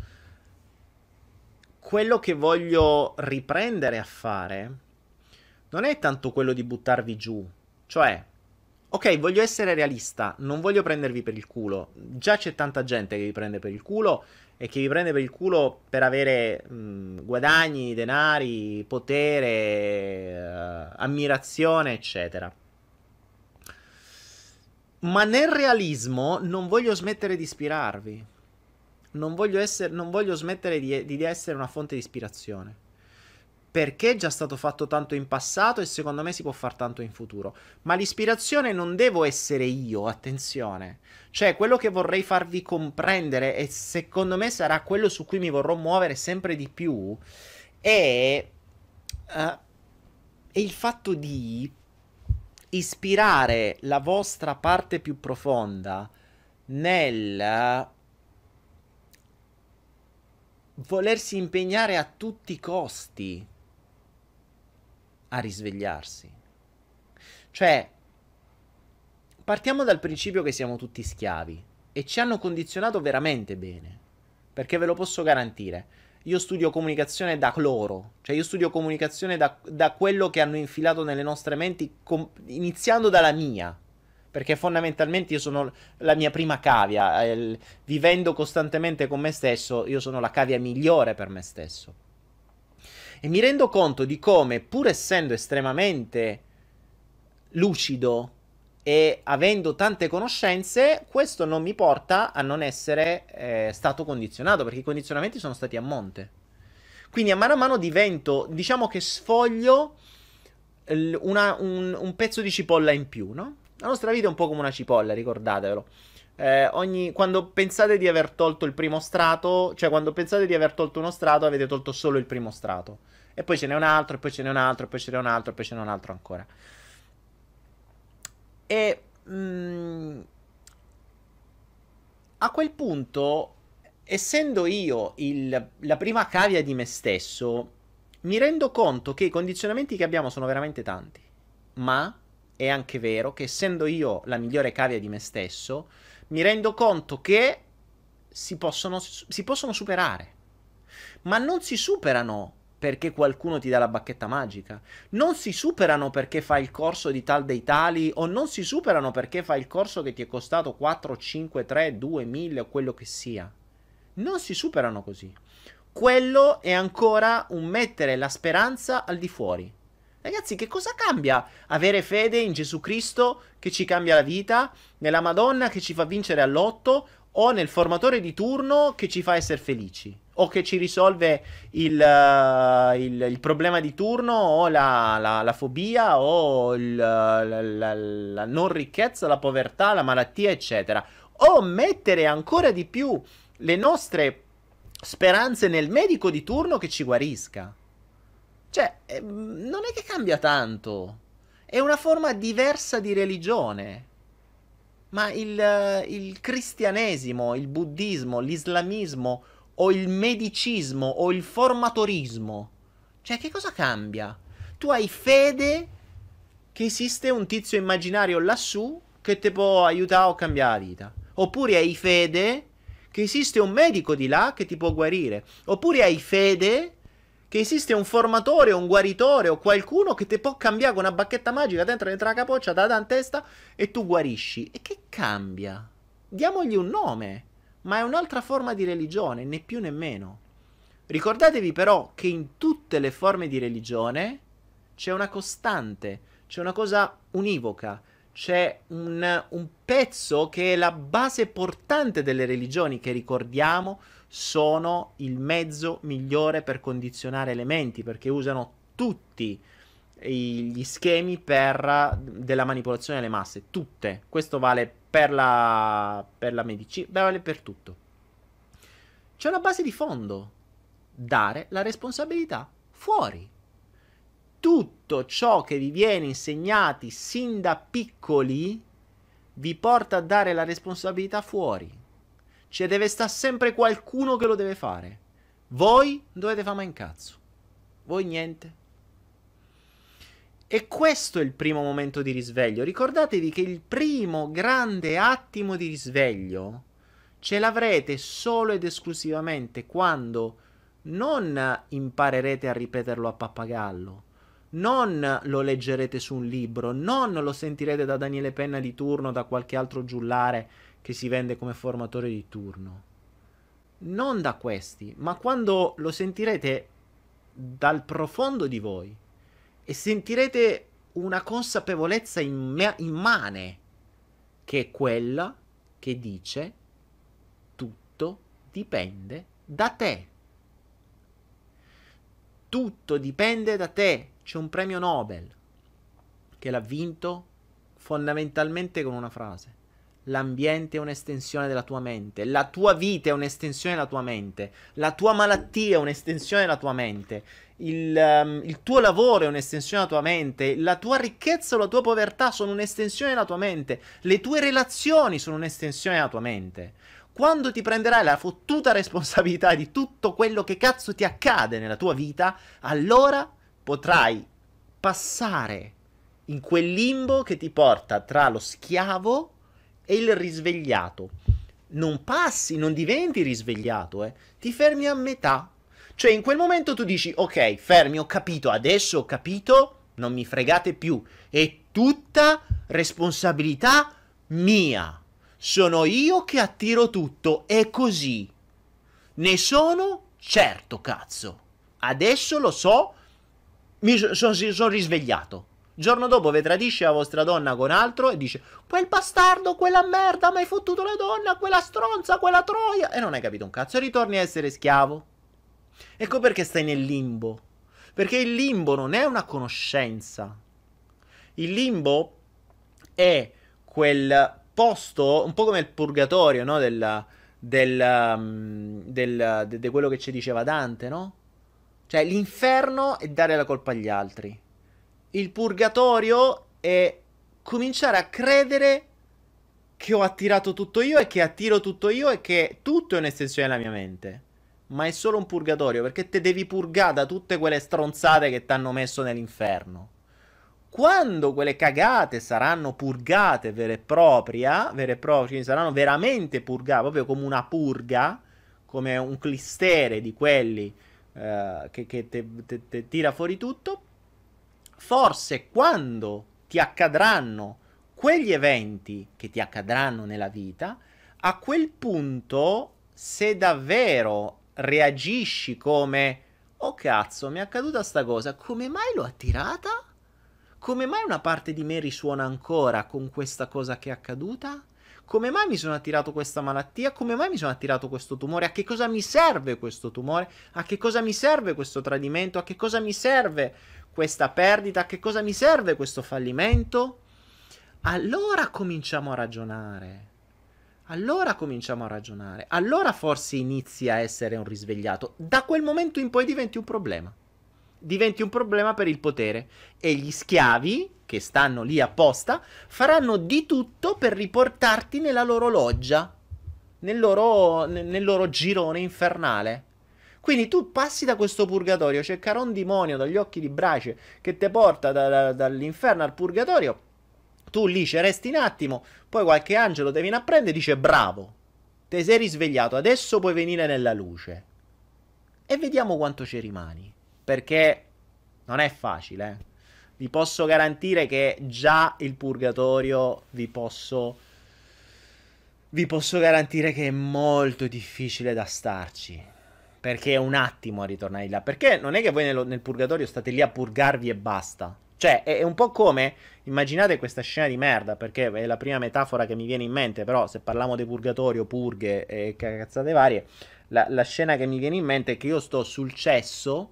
quello che voglio riprendere a fare non è tanto quello di buttarvi giù, cioè Ok, voglio essere realista, non voglio prendervi per il culo. Già c'è tanta gente che vi prende per il culo e che vi prende per il culo per avere mh, guadagni, denari, potere, eh, ammirazione, eccetera. Ma nel realismo non voglio smettere di ispirarvi. Non voglio, essere, non voglio smettere di, di essere una fonte di ispirazione perché è già stato fatto tanto in passato e secondo me si può far tanto in futuro. Ma l'ispirazione non devo essere io, attenzione. Cioè, quello che vorrei farvi comprendere e secondo me sarà quello su cui mi vorrò muovere sempre di più è, uh, eh, è il fatto di ispirare la vostra parte più profonda nel volersi impegnare a tutti i costi a risvegliarsi. Cioè, partiamo dal principio che siamo tutti schiavi e ci hanno condizionato veramente bene, perché ve lo posso garantire. Io studio comunicazione da loro, cioè io studio comunicazione da, da quello che hanno infilato nelle nostre menti, com- iniziando dalla mia, perché fondamentalmente io sono la mia prima cavia, eh, vivendo costantemente con me stesso, io sono la cavia migliore per me stesso. E mi rendo conto di come, pur essendo estremamente lucido e avendo tante conoscenze, questo non mi porta a non essere eh, stato condizionato, perché i condizionamenti sono stati a monte. Quindi a mano a mano divento, diciamo che sfoglio una, un, un, pezzo di cipolla in più, no? La nostra vita è un po' come una cipolla, ricordatevelo. Eh, ogni, quando pensate di aver tolto il primo strato, cioè quando pensate di aver tolto uno strato, avete tolto solo il primo strato e poi ce n'è un altro, e poi ce n'è un altro, e poi ce n'è un altro, e poi ce n'è un altro ancora. E mh, mm, a quel punto, essendo io il, la prima cavia di me stesso, mi rendo conto che i condizionamenti che abbiamo sono veramente tanti. Ma è anche vero che essendo io la migliore cavia di me stesso, mi rendo conto che si possono, si possono superare. Ma non si superano perché qualcuno ti dà la bacchetta magica. Non si superano perché fai il corso di tal dei tali o non si superano perché fai il corso che ti è costato 4, 5, 3, 2, 1000 o quello che sia. Non si superano così. Quello è ancora un mettere la speranza al di fuori. Ragazzi, che cosa cambia avere fede in Gesù Cristo che ci cambia la vita, nella Madonna che ci fa vincere all'otto o nel formatore di turno che ci fa essere felici? o che ci risolve il, uh, il, il problema di turno o la, la, la fobia o il, eh, la, la non ricchezza, la povertà, la malattia, eccetera. O mettere ancora di più le nostre speranze nel medico di turno che ci guarisca. Cioè, eh, non è che cambia tanto. È una forma diversa di religione. Ma il, il cristianesimo, il buddismo, l'islamismo o il medicismo o il formatorismo. Cioè, che cosa cambia? Tu hai fede che esiste un tizio immaginario lassù che ti può aiutare o cambiare la vita. Oppure hai fede che esiste un medico di là che ti può guarire. Oppure hai fede che esiste un formatore, o un guaritore o qualcuno che ti può cambiare con una bacchetta magica dentro, dentro la capoccia, da in testa e tu guarisci. E che cambia? Diamogli un nome ma è un'altra forma di religione, né più né meno. Ricordatevi però che in tutte le forme di religione c'è una costante, c'è una cosa univoca, c'è un, un pezzo che è la base portante delle religioni che ricordiamo sono il mezzo migliore per condizionare le menti, perché usano tutti gli schemi per, della manipolazione delle masse, tutte. Questo vale per la, per la medicina, vale per tutto. C'è una base di fondo, dare la responsabilità fuori. Tutto ciò che vi viene insegnati sin da piccoli vi porta a dare la responsabilità fuori. Ci deve stare sempre qualcuno che lo deve fare. Voi dovete fare mai in cazzo. Voi niente. E questo è il primo momento di risveglio. Ricordatevi che il primo grande attimo di risveglio ce l'avrete solo ed esclusivamente quando non imparerete a ripeterlo a pappagallo, non lo leggerete su un libro, non lo sentirete da Daniele Penna di turno, da qualche altro giullare che si vende come formatore di turno. Non da questi, ma quando lo sentirete dal profondo di voi e sentirete una consapevolezza immane che è quella che dice tutto dipende da te. Tutto dipende da te. C'è un premio Nobel che l'ha vinto fondamentalmente con una frase. L'ambiente è un'estensione della tua mente, la tua vita è un'estensione della tua mente, la tua malattia è un'estensione della tua mente il, um, il, tuo lavoro è un'estensione della tua mente, la tua ricchezza o la tua povertà sono un'estensione della tua mente, le tue relazioni sono un'estensione della tua mente. Quando ti prenderai la fottuta responsabilità di tutto quello che cazzo ti accade nella tua vita, allora potrai passare in quel limbo che ti porta tra lo schiavo e il risvegliato. Non passi, non diventi risvegliato, eh. ti fermi a metà cioè in quel momento tu dici ok, fermi, ho capito, adesso ho capito, non mi fregate più, è tutta responsabilità mia. Sono io che attiro tutto, è così. Ne sono certo, cazzo. Adesso lo so, mi sono so, so risvegliato. Il giorno dopo vi tradisce la vostra donna con altro e dice quel bastardo, quella merda, mi hai fottuto la donna, quella stronza, quella troia. E non hai capito un cazzo, ritorni a essere schiavo. Ecco perché stai nel limbo. Perché il limbo non è una conoscenza. Il limbo è quel posto, un po' come il purgatorio, no? Del, del, um, del de, de quello che ci diceva Dante, no? Cioè l'inferno è dare la colpa agli altri. Il purgatorio è cominciare a credere che ho attirato tutto io e che attiro tutto io e che tutto è un'estensione della mia mente ma è solo un purgatorio perché te devi purgare da tutte quelle stronzate che ti hanno messo nell'inferno. Quando quelle cagate saranno purgate vera e propria, vera e propria, quindi cioè saranno veramente purgate, proprio come una purga, come un clistere di quelli uh, che, che ti tira fuori tutto, forse quando ti accadranno quegli eventi che ti accadranno nella vita, a quel punto se davvero reagisci come oh cazzo, mi è accaduta sta cosa, come mai l'ho attirata? Come mai una parte di me risuona ancora con questa cosa che è accaduta? Come mai mi sono attirato questa malattia? Come mai mi sono attirato questo tumore? A che cosa mi serve questo tumore? A che cosa mi serve questo tradimento? A che cosa mi serve questa perdita? A che cosa mi serve questo fallimento? Allora cominciamo a ragionare allora cominciamo a ragionare, allora forse inizi a essere un risvegliato. Da quel momento in poi diventi un problema. Diventi un problema per il potere e gli schiavi, che stanno lì apposta, faranno di tutto per riportarti nella loro loggia, nel loro, nel loro girone infernale. Quindi tu passi da questo purgatorio, cercare un demonio dagli occhi di brace che ti porta da, da, dall'inferno al purgatorio, tu lì ci resti un attimo, poi qualche angelo te viene a prendere e dice bravo, te sei risvegliato, adesso puoi venire nella luce. E vediamo quanto ci rimani, perché non è facile. Eh. Vi posso garantire che già il purgatorio vi posso... Vi posso garantire che è molto difficile da starci perché è un attimo a ritornare là. Perché non è che voi nel, nel purgatorio state lì a purgarvi e basta. Cioè, è, un po' come. Immaginate questa scena di merda, perché è la prima metafora che mi viene in mente, però se parliamo di purgatorio, purghe e cazzate varie, la, la scena che mi viene in mente è che io sto sul cesso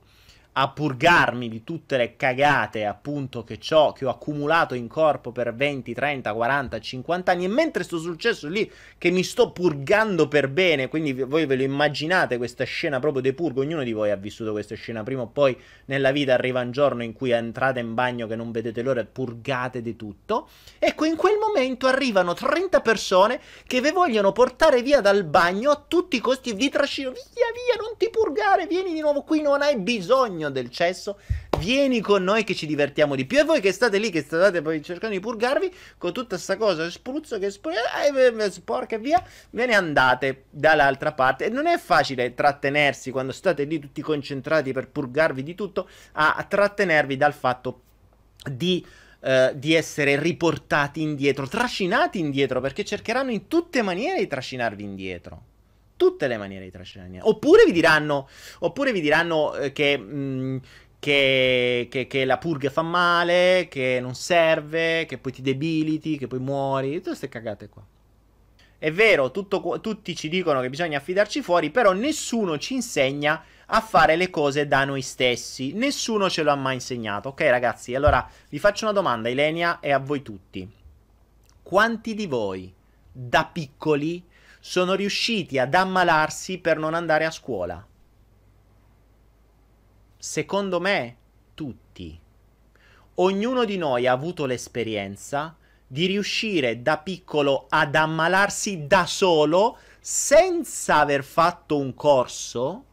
a purgarmi di tutte le cagate appunto che, ho, che ho accumulato in corpo per 20, 30, 40, 50 anni e mentre sto successo lì che mi sto purgando per bene, quindi voi ve lo immaginate questa scena proprio di purgo, ognuno di voi ha vissuto questa scena prima o poi nella vita arriva un giorno in cui entrate in bagno che non vedete l'ora e purgate di tutto, ecco in quel momento arrivano 30 persone che ve vogliono portare via dal bagno a tutti i costi e vi trascino via via non ti purgare, vieni di nuovo qui, non hai bisogno bisogno del cesso. Vieni con noi che ci divertiamo di più. E voi che state lì, che state poi cercando di purgarvi con tutta questa cosa, spruzzo che spru- eh, eh, eh, sporca e via, ve ne andate dall'altra parte. E non è facile trattenersi quando state lì tutti concentrati per purgarvi di tutto, a trattenervi dal fatto di di essere riportati indietro, trascinati indietro, perché cercheranno in tutte maniere di trascinarvi indietro tutte le maniere di trascinare. Oppure vi diranno, oppure vi diranno eh, che, mh, mm, che, che, che, la purga fa male, che non serve, che poi ti debiliti, che poi muori, tutte queste cagate qua. È vero, tutto, tutti ci dicono che bisogna affidarci fuori, però nessuno ci insegna a fare le cose da noi stessi. Nessuno ce lo ha mai insegnato. Ok, ragazzi, allora vi faccio una domanda, Ilenia, e a voi tutti. Quanti di voi da piccoli sono riusciti ad ammalarsi per non andare a scuola. Secondo me, tutti. Ognuno di noi ha avuto l'esperienza di riuscire da piccolo ad ammalarsi da solo senza aver fatto un corso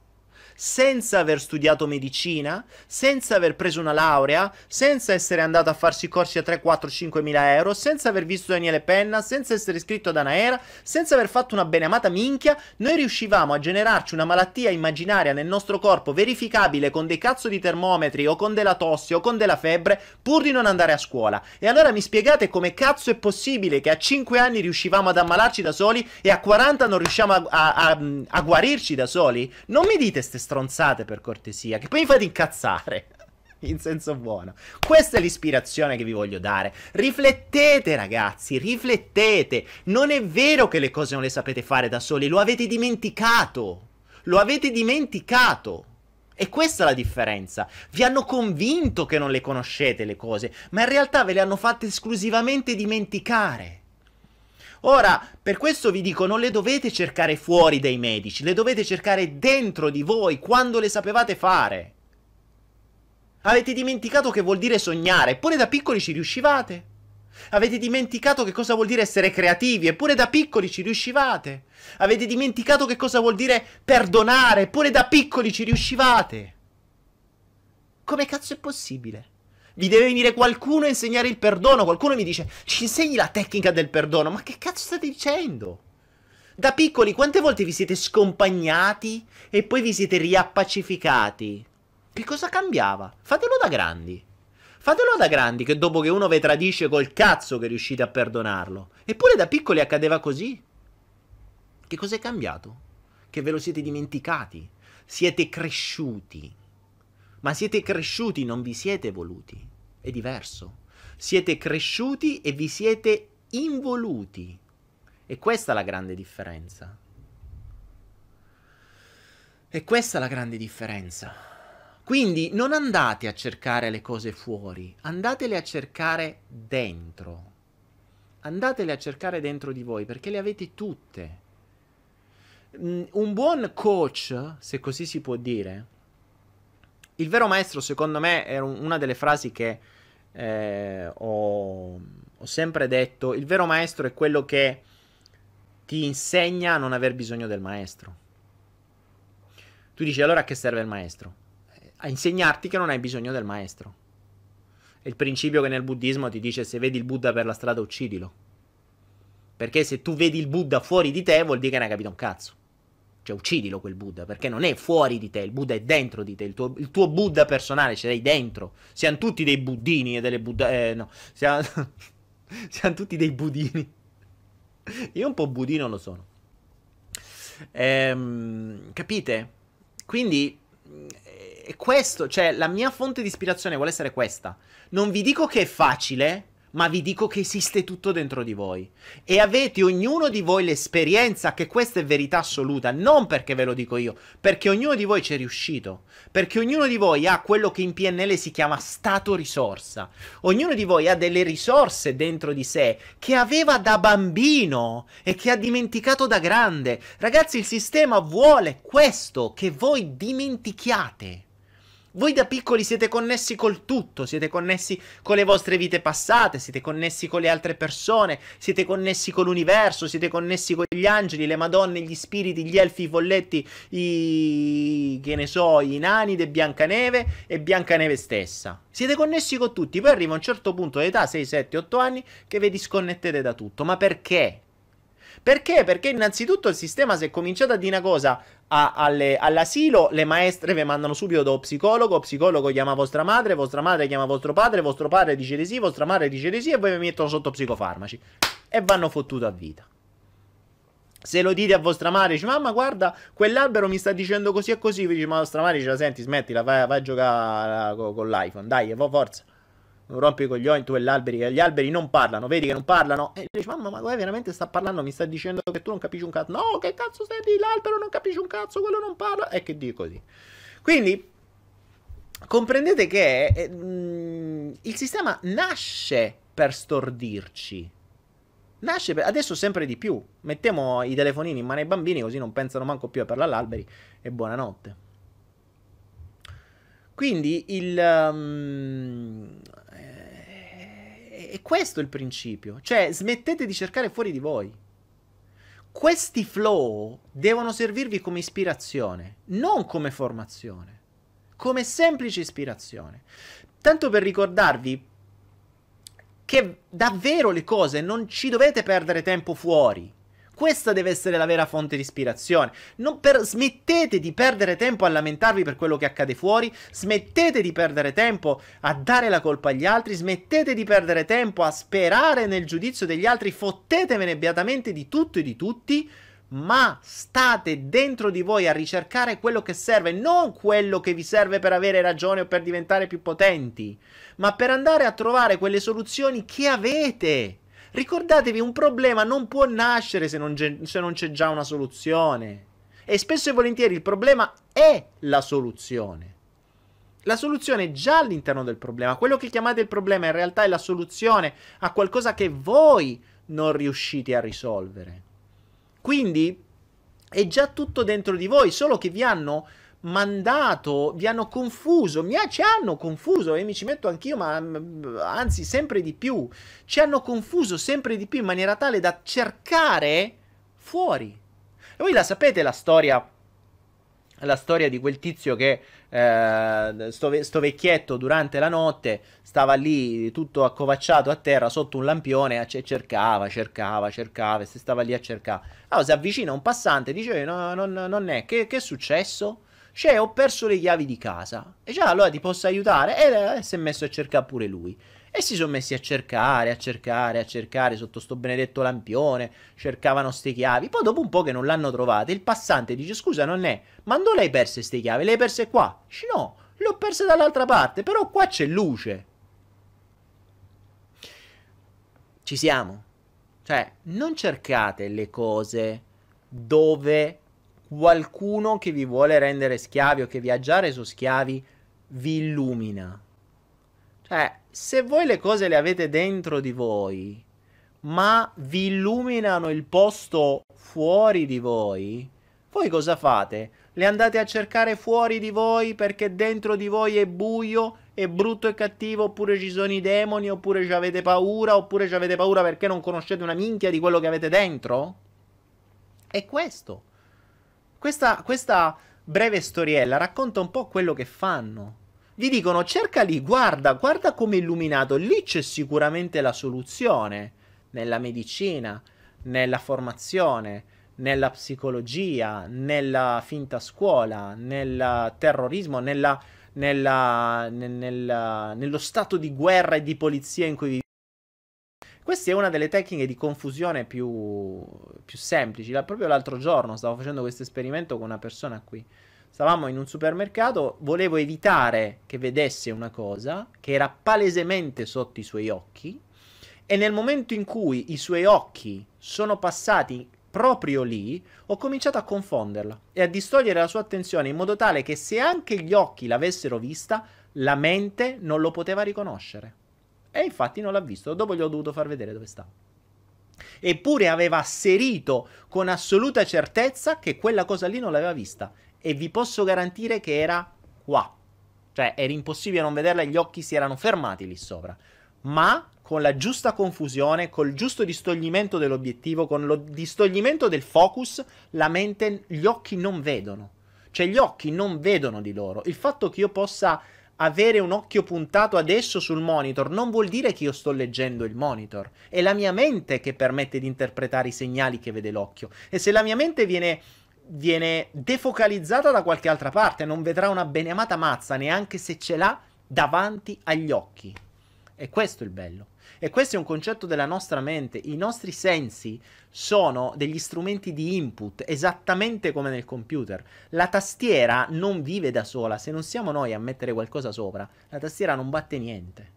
senza aver studiato medicina, senza aver preso una laurea, senza essere andato a farsi corsi a 3, 4, 5 mila euro, senza aver visto Daniele Penna, senza essere iscritto ad Anaera, senza aver fatto una beneamata minchia, noi riuscivamo a generarci una malattia immaginaria nel nostro corpo verificabile con dei cazzo di termometri o con della tosse o con della febbre pur di non andare a scuola. E allora mi spiegate come cazzo è possibile che a 5 anni riuscivamo ad ammalarci da soli e a 40 non riusciamo a, a, a, a guarirci da soli? Non mi dite ste stronzate per cortesia, che poi mi fate incazzare. In senso buono. Questa è l'ispirazione che vi voglio dare. Riflettete, ragazzi, riflettete. Non è vero che le cose non le sapete fare da soli, lo avete dimenticato. Lo avete dimenticato. E questa è la differenza. Vi hanno convinto che non le conoscete le cose, ma in realtà ve le hanno fatte esclusivamente dimenticare. Ora, per questo vi dico, non le dovete cercare fuori dai medici, le dovete cercare dentro di voi, quando le sapevate fare. Avete dimenticato che vuol dire sognare, eppure da piccoli ci riuscivate. Avete dimenticato che cosa vuol dire essere creativi, eppure da piccoli ci riuscivate. Avete dimenticato che cosa vuol dire perdonare, eppure da piccoli ci riuscivate. Come cazzo è possibile? vi deve venire qualcuno a insegnare il perdono. Qualcuno mi dice, ci insegni la tecnica del perdono. Ma che cazzo state dicendo? Da piccoli, quante volte vi siete scompagnati e poi vi siete riappacificati? Che cosa cambiava? Fatelo da grandi. Fatelo da grandi che dopo che uno ve tradisce col cazzo che riuscite a perdonarlo. Eppure da piccoli accadeva così. Che cosa è cambiato? Che ve lo siete dimenticati. Siete cresciuti ma siete cresciuti, non vi siete evoluti. È diverso. Siete cresciuti e vi siete involuti. E questa è la grande differenza. E questa è la grande differenza. Quindi non andate a cercare le cose fuori, andatele a cercare dentro. Andatele a cercare dentro di voi perché le avete tutte. Mm, un buon coach, se così si può dire, il vero maestro, secondo me, è una delle frasi che eh, ho, ho sempre detto. Il vero maestro è quello che ti insegna a non aver bisogno del maestro. Tu dici allora a che serve il maestro? Eh, a insegnarti che non hai bisogno del maestro. È il principio che nel buddismo ti dice se vedi il Buddha per la strada uccidilo. Perché se tu vedi il Buddha fuori di te vuol dire che ne hai capito un cazzo. Cioè, uccidilo quel Buddha, perché non è fuori di te, il Buddha è dentro di te, il tuo, il tuo Buddha personale ce l'hai dentro. Siamo tutti dei buddini e delle Buddha... Eh, no, siamo, siamo tutti dei budini. Io un po' budino lo sono. Ehm, capite? Quindi eh, è questo, cioè la mia fonte di ispirazione vuole essere questa. Non vi dico che è facile, ma vi dico che esiste tutto dentro di voi. E avete ognuno di voi l'esperienza che questa è verità assoluta, non perché ve lo dico io, perché ognuno di voi c'è riuscito, perché ognuno di voi ha quello che in PNL si chiama stato risorsa, ognuno di voi ha delle risorse dentro di sé che aveva da bambino e che ha dimenticato da grande. Ragazzi, il sistema vuole questo, che voi dimentichiate. Voi da piccoli siete connessi col tutto, siete connessi con le vostre vite passate, siete connessi con le altre persone, siete connessi con l'universo, siete connessi con gli angeli, le madonne, gli spiriti, gli elfi, i folletti, i... che ne so, i nani de Biancaneve e Biancaneve stessa. Siete connessi con tutti, poi arriva un certo punto d'età, 6, 7, 8 anni, che vi disconnettete da tutto. Ma perché? Perché? Perché innanzitutto il sistema se cominciate a dire una cosa a, alle, all'asilo, le maestre vi mandano subito da psicologo, psicologo chiama vostra madre, vostra madre chiama vostro padre, vostro padre dice di sì, vostra madre dice di sì e poi vi mettono sotto psicofarmaci e vanno fottuto a vita. Se lo dite a vostra madre, dice mamma guarda, quell'albero mi sta dicendo così e così, vi dice ma vostra madre ce la senti, smettila, vai, vai a giocare ah, con, con l'iPhone, dai, forza non rompi i coglioni tu e gli alberi, che gli alberi non parlano, vedi che non parlano. E dice, mamma, ma guarda, veramente sta parlando, mi sta dicendo che tu non capisci un cazzo. No, che cazzo stai lì, l'albero non capisci un cazzo, quello non parla. E che dico così. Quindi, comprendete che eh, mm, il sistema nasce per stordirci. Nasce per, adesso sempre di più. Mettiamo i telefonini in mano ai bambini così non pensano manco più a parlare all'alberi e buonanotte. Quindi il, um, è questo il principio. Cioè, smettete di cercare fuori di voi. Questi flow devono servirvi come ispirazione, non come formazione. Come semplice ispirazione. Tanto per ricordarvi che davvero le cose non ci dovete perdere tempo fuori questa deve essere la vera fonte di ispirazione. Per... smettete di perdere tempo a lamentarvi per quello che accade fuori, smettete di perdere tempo a dare la colpa agli altri, smettete di perdere tempo a sperare nel giudizio degli altri, fottetevene beatamente di tutto e di tutti ma state dentro di voi a ricercare quello che serve, non quello che vi serve per avere ragione o per diventare più potenti, ma per andare a trovare quelle soluzioni che avete. Ricordatevi, un problema non può nascere se non, se non c'è già una soluzione. E spesso e volentieri il problema è la soluzione. La soluzione è già all'interno del problema. Quello che chiamate il problema in realtà è la soluzione a qualcosa che voi non riuscite a risolvere. Quindi è già tutto dentro di voi, solo che vi hanno mandato, vi hanno confuso, mi ha, ci hanno confuso e mi ci metto anch'io, ma mm, anzi sempre di più, ci hanno confuso sempre di più in maniera tale da cercare fuori. E voi la sapete la storia la storia di quel tizio che eh, sto, sto, vecchietto durante la notte stava lì tutto accovacciato a terra sotto un lampione e cercava, cercava, cercava e stava lì a cercare. Allora si avvicina un passante e dice no, no, no, non è, che, che è successo? Cioè, ho perso le chiavi di casa. E già allora ti posso aiutare? E eh, si è messo a cercare pure lui. E si sono messi a cercare, a cercare, a cercare sotto sto benedetto lampione. Cercavano ste chiavi. Poi, dopo un po' che non l'hanno trovata, il passante dice: Scusa, non è, ma non le hai perse ste chiavi? Le hai perse qua? Dice: No, le ho perse dall'altra parte, però qua c'è luce. Ci siamo. Cioè, non cercate le cose dove qualcuno che vi vuole rendere schiavi o che vi ha già reso schiavi vi illumina. Cioè, se voi le cose le avete dentro di voi, ma vi illuminano il posto fuori di voi, voi cosa fate? Le andate a cercare fuori di voi perché dentro di voi è buio, è brutto e cattivo, oppure ci sono i demoni, oppure ci avete paura, oppure ci avete paura perché non conoscete una minchia di quello che avete dentro? È questo. Questa, questa breve storiella racconta un po' quello che fanno. Gli dicono cerca lì, guarda, guarda come illuminato, lì c'è sicuramente la soluzione nella medicina, nella formazione, nella psicologia, nella finta scuola, nel terrorismo, nella, nella, nel, nella, nello stato di guerra e di polizia in cui viviamo. Questa è una delle tecniche di confusione più, più semplici. La, proprio l'altro giorno stavo facendo questo esperimento con una persona qui. Stavamo in un supermercato, volevo evitare che vedesse una cosa che era palesemente sotto i suoi occhi e nel momento in cui i suoi occhi sono passati proprio lì, ho cominciato a confonderla e a distogliere la sua attenzione in modo tale che se anche gli occhi l'avessero vista, la mente non lo poteva riconoscere. E infatti non l'ha visto, dopo gli ho dovuto far vedere dove sta. Eppure aveva asserito con assoluta certezza che quella cosa lì non l'aveva vista. E vi posso garantire che era qua. Cioè, era impossibile non vederla, e gli occhi si erano fermati lì sopra. Ma con la giusta confusione, col giusto distoglimento dell'obiettivo, con lo distoglimento del focus, la mente, gli occhi non vedono. Cioè, gli occhi non vedono di loro. Il fatto che io possa avere un occhio puntato adesso sul monitor non vuol dire che io sto leggendo il monitor. È la mia mente che permette di interpretare i segnali che vede l'occhio. E se la mia mente viene, viene defocalizzata da qualche altra parte, non vedrà una beneamata mazza neanche se ce l'ha davanti agli occhi. E questo è il bello. E questo è un concetto della nostra mente. I nostri sensi sono degli strumenti di input, esattamente come nel computer. La tastiera non vive da sola, se non siamo noi a mettere qualcosa sopra, la tastiera non batte niente.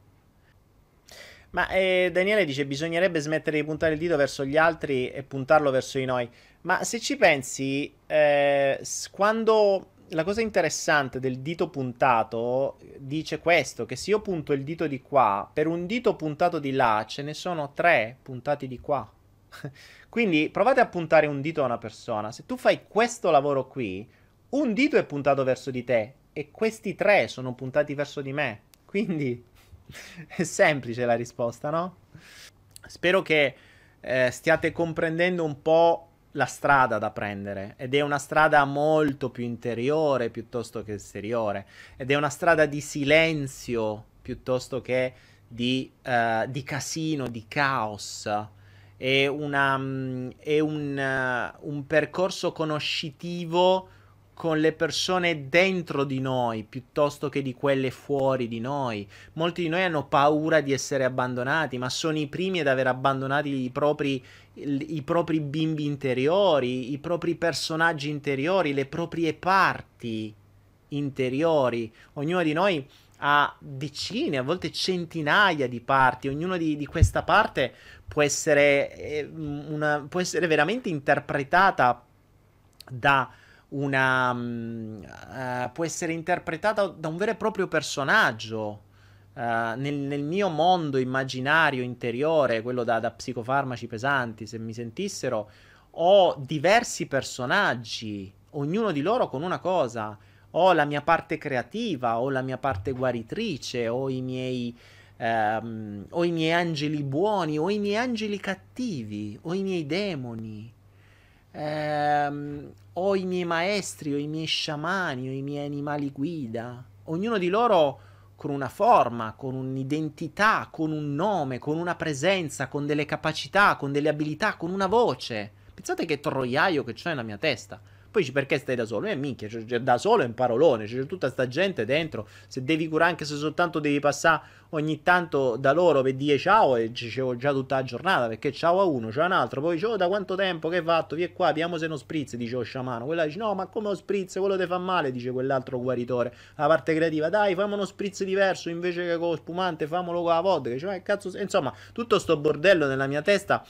Ma eh, Daniele dice: bisognerebbe smettere di puntare il dito verso gli altri e puntarlo verso di noi. Ma se ci pensi, eh, quando la cosa interessante del dito puntato eh, dice questo, che se io punto il dito di qua, per un dito puntato di là ce ne sono tre puntati di qua. Quindi provate a puntare un dito a una persona. Se tu fai questo lavoro qui, un dito è puntato verso di te e questi tre sono puntati verso di me. Quindi è semplice la risposta, no? Spero che eh, stiate comprendendo un po' la strada da prendere ed è una strada molto più interiore piuttosto che esteriore ed è una strada di silenzio piuttosto che di, uh, di casino, di caos. È, una, mm, è un, uh, un percorso conoscitivo con le persone dentro di noi piuttosto che di quelle fuori di noi. Molti di noi hanno paura di essere abbandonati, ma sono i primi ad aver abbandonato i propri, i propri bimbi interiori, i propri personaggi interiori, le proprie parti interiori. Ognuno di noi ha decine, a volte centinaia di parti, ognuno di, di, questa parte può essere, eh, una, può essere veramente interpretata da una... Uh, può essere interpretata da un vero e proprio personaggio. Uh, nel, nel, mio mondo immaginario interiore, quello da, da, psicofarmaci pesanti, se mi sentissero, ho diversi personaggi, ognuno di loro con una cosa. Ho la mia parte creativa, ho la mia parte guaritrice, ho i miei, ehm, ho i miei angeli buoni, ho i miei angeli cattivi, ho i miei demoni ehm, ho i miei maestri, ho i miei sciamani, ho i miei animali guida, ognuno di loro con una forma, con un'identità, con un nome, con una presenza, con delle capacità, con delle abilità, con una voce. Pensate che troiaio che c'è nella mia testa. Poi dici perché stai da solo? E eh, minchia, cioè, cioè, da solo è un parolone, cioè, c'è tutta sta gente dentro, se devi curare anche se soltanto devi passare ogni tanto da loro per dire ciao e dicevo già tutta la giornata perché ciao a uno, ciao a un altro, poi dicevo oh, da quanto tempo che hai fatto, vieni qua, abbiamo se non spritz, dice lo oh, sciamano, quella dice no ma come lo spritz, quello ti fa male, dice quell'altro guaritore, la parte creativa dai fammi uno spritz diverso invece che con lo spumante famolo con la vodka, cioè, cazzo, insomma tutto sto bordello nella mia testa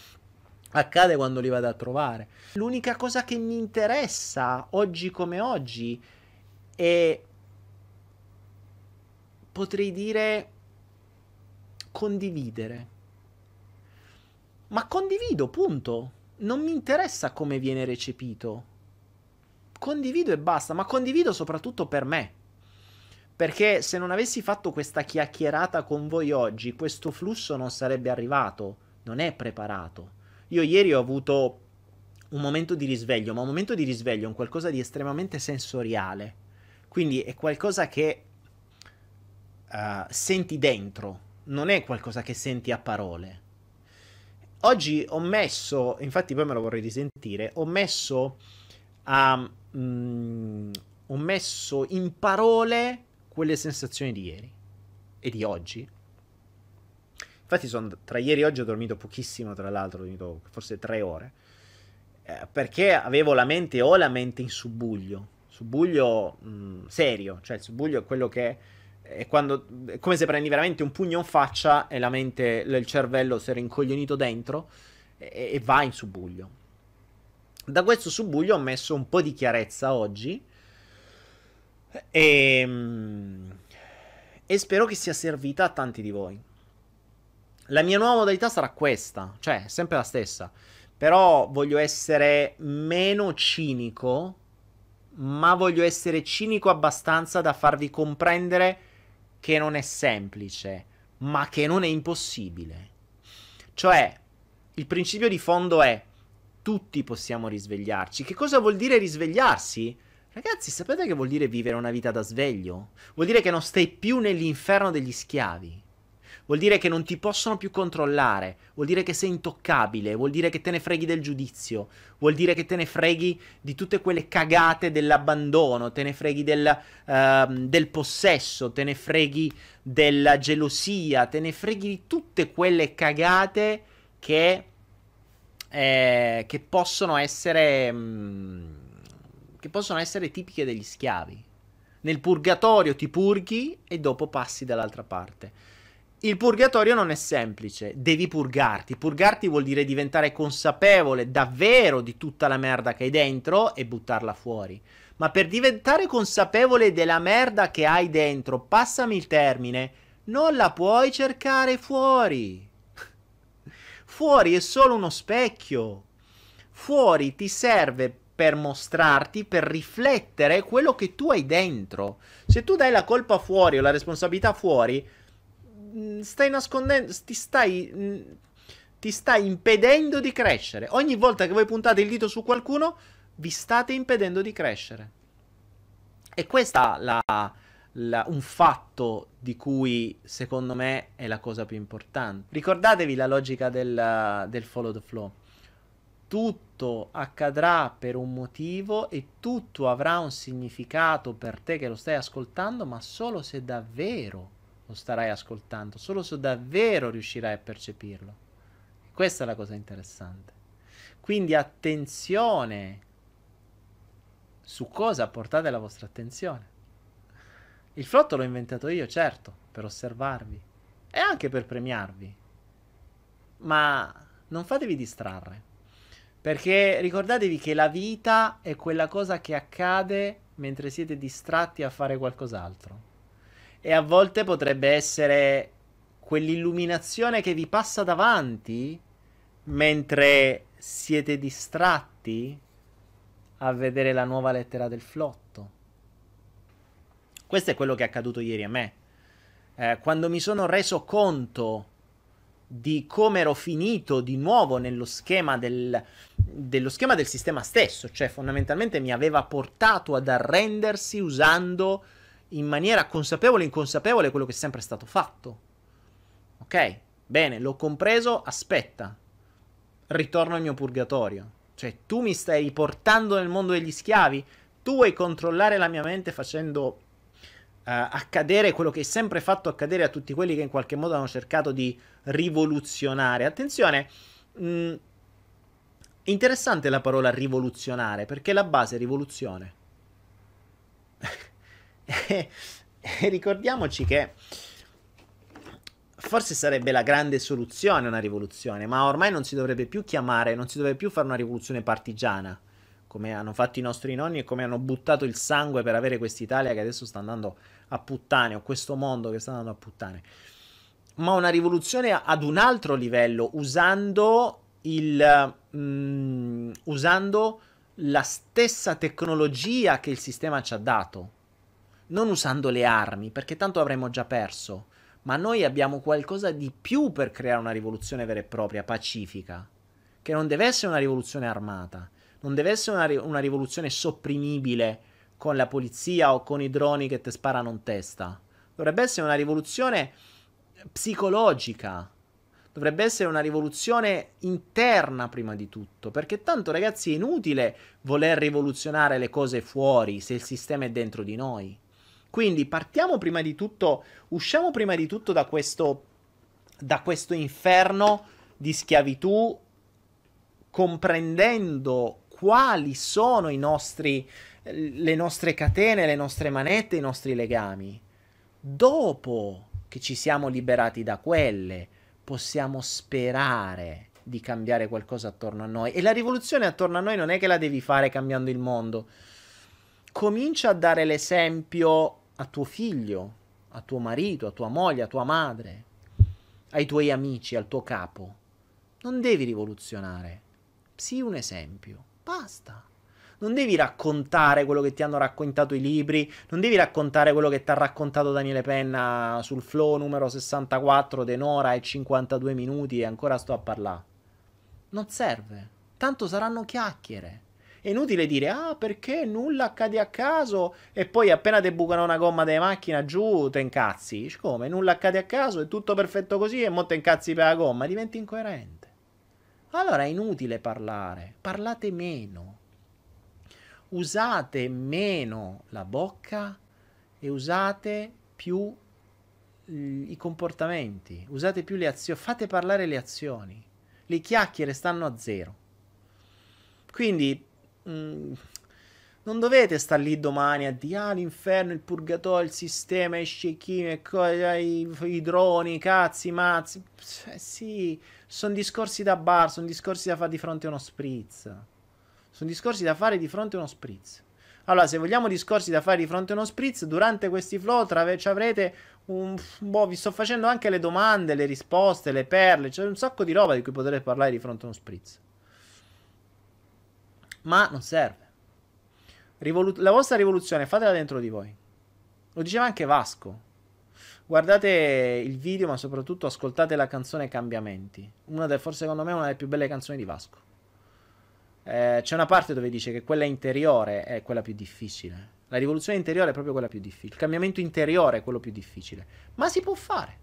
accade quando li vado a trovare. L'unica cosa che mi interessa oggi come oggi è potrei dire condividere. Ma condivido, punto. Non mi interessa come viene recepito. Condivido e basta, ma condivido soprattutto per me. Perché se non avessi fatto questa chiacchierata con voi oggi, questo flusso non sarebbe arrivato, non è preparato io ieri ho avuto un momento di risveglio, ma un momento di risveglio è un qualcosa di estremamente sensoriale. Quindi è qualcosa che uh, senti dentro, non è qualcosa che senti a parole. Oggi ho messo, infatti poi me lo vorrei risentire, ho messo, uh, um, mh, mm, ho messo in parole quelle sensazioni di ieri e di oggi Infatti, sono, tra ieri e oggi ho dormito pochissimo, tra l'altro, ho dormito forse tre ore. Eh, perché avevo la mente, ho la mente in subbuglio. Subbuglio mh, mhmm, serio, cioè il subbuglio è quello che. È, quando, è come se prendi veramente un pugno in faccia e la mente, il cervello si era incoglionito dentro e, e va in subbuglio. Da questo subbuglio ho messo un po' di chiarezza oggi. E, ehm, e, spero che sia servita a tanti di voi. La mia nuova modalità sarà questa, cioè sempre la stessa. Però voglio essere meno cinico, ma voglio essere cinico abbastanza da farvi comprendere che non è semplice, ma che non è impossibile. Cioè, il principio di fondo è tutti possiamo risvegliarci. Che cosa vuol dire risvegliarsi? Ragazzi, sapete che vuol dire vivere una vita da sveglio? Vuol dire che non stai più nell'inferno degli schiavi vuol dire che non ti possono più controllare, vuol dire che sei intoccabile, vuol dire che te ne freghi del giudizio, vuol dire che te ne freghi di tutte quelle cagate dell'abbandono, te ne freghi del, uh, del possesso, te ne freghi della gelosia, te ne freghi di tutte quelle cagate che, eh, che possono essere... Mh, mm, che possono essere tipiche degli schiavi. Nel purgatorio ti purghi e dopo passi dall'altra parte. Il purgatorio non è semplice, devi purgarti. Purgarti vuol dire diventare consapevole davvero di tutta la merda che hai dentro e buttarla fuori. Ma per diventare consapevole della merda che hai dentro, passami il termine, non la puoi cercare fuori. Fuori è solo uno specchio. Fuori ti serve per mostrarti, per riflettere quello che tu hai dentro. Se tu dai la colpa fuori o la responsabilità fuori, Mm, stai nascondendo, ti stai, mm, ti stai impedendo di crescere. Ogni volta che voi puntate il dito su qualcuno, vi state impedendo di crescere. E questo è un fatto di cui, secondo me, è la cosa più importante. Ricordatevi la logica del, del follow the flow. Tutto accadrà per un motivo e tutto avrà un significato per te che lo stai ascoltando, ma solo se davvero lo starai ascoltando solo se davvero riuscirai a percepirlo. Questa è la cosa interessante. Quindi attenzione su cosa portate la vostra attenzione. Il flotto l'ho inventato io, certo, per osservarvi e anche per premiarvi. Ma non fatevi distrarre, perché ricordatevi che la vita è quella cosa che accade mentre siete distratti a fare qualcos'altro e a volte potrebbe essere quell'illuminazione che vi passa davanti mentre siete distratti a vedere la nuova lettera del flotto. Questo è quello che è accaduto ieri a me. Eh, quando mi sono reso conto di come ero finito di nuovo nello schema del, dello schema del sistema stesso, cioè fondamentalmente mi aveva portato ad arrendersi usando in maniera consapevole o inconsapevole quello che è sempre stato fatto. Ok? Bene, l'ho compreso, aspetta. Ritorno al mio purgatorio. Cioè, tu mi stai riportando nel mondo degli schiavi? Tu vuoi controllare la mia mente facendo Uh, accadere quello che hai sempre fatto accadere a tutti quelli che in qualche modo hanno cercato di rivoluzionare. Attenzione, mh, mm, interessante la parola rivoluzionare perché la base è rivoluzione. e ricordiamoci che forse sarebbe la grande soluzione una rivoluzione, ma ormai non si dovrebbe più chiamare, non si dovrebbe più fare una rivoluzione partigiana, come hanno fatto i nostri nonni e come hanno buttato il sangue per avere quest'Italia che adesso sta andando a puttane, o questo mondo che sta andando a puttane, ma una rivoluzione ad un altro livello, usando il... Mm, usando la stessa tecnologia che il sistema ci ha dato non usando le armi, perché tanto avremmo già perso, ma noi abbiamo qualcosa di più per creare una rivoluzione vera e propria, pacifica, che non deve essere una rivoluzione armata, non deve essere una, una rivoluzione sopprimibile con la polizia o con i droni che ti sparano in testa, dovrebbe essere una rivoluzione psicologica, dovrebbe essere una rivoluzione interna prima di tutto, perché tanto ragazzi è inutile voler rivoluzionare le cose fuori se il sistema è dentro di noi. Quindi partiamo prima di tutto, usciamo prima di tutto da questo, da questo inferno di schiavitù, comprendendo quali sono nostri, le nostre catene, le nostre manette, i nostri legami. Dopo che ci siamo liberati da quelle, possiamo sperare di cambiare qualcosa attorno a noi. E la rivoluzione attorno a noi non è che la devi fare cambiando il mondo. Comincia a dare l'esempio a tuo figlio, a tuo marito, a tua moglie, a tua madre, ai tuoi amici, al tuo capo. Non devi rivoluzionare. Sii un esempio. Basta. Non devi raccontare quello che ti hanno raccontato i libri, non devi raccontare quello che ti ha raccontato Daniele Penna sul flow numero 64 denora e 52 minuti e ancora sto a parlare. Non serve. Tanto saranno chiacchiere. È inutile dire, ah, perché nulla accade a caso e poi appena te bucano una gomma della macchina giù, te incazzi. come? Nulla accade a caso, è tutto perfetto così e mo te incazzi per la gomma. Diventi incoerente. Allora è inutile parlare. Parlate meno. Usate meno la bocca e usate più i comportamenti, usate più le azioni, fate parlare le azioni. Le chiacchiere stanno a zero. Quindi Mm, non dovete star lì domani a dire ah, l'inferno, il purgatorio, il sistema, i scecchini, i, i droni, i cazzi, i mazzi. Cioè, sì, sono discorsi da bar, sono discorsi da fare di fronte a uno spritz. Sono discorsi da fare di fronte a uno spritz. Allora, se vogliamo discorsi da fare di fronte a uno spritz, durante questi flow ci avrete un... Boh, vi sto facendo anche le domande, le risposte, le perle. C'è un sacco di roba di cui potrete parlare di fronte a uno spritz ma non serve. Rivolu- la vostra rivoluzione fatela dentro di voi. Lo diceva anche Vasco. Guardate il video, ma soprattutto ascoltate la canzone Cambiamenti. Una del, forse secondo me una delle più belle canzoni di Vasco. Eh, c'è una parte dove dice che quella interiore è quella più difficile. La rivoluzione interiore è proprio quella più difficile. Il cambiamento interiore è quello più difficile. Ma si può fare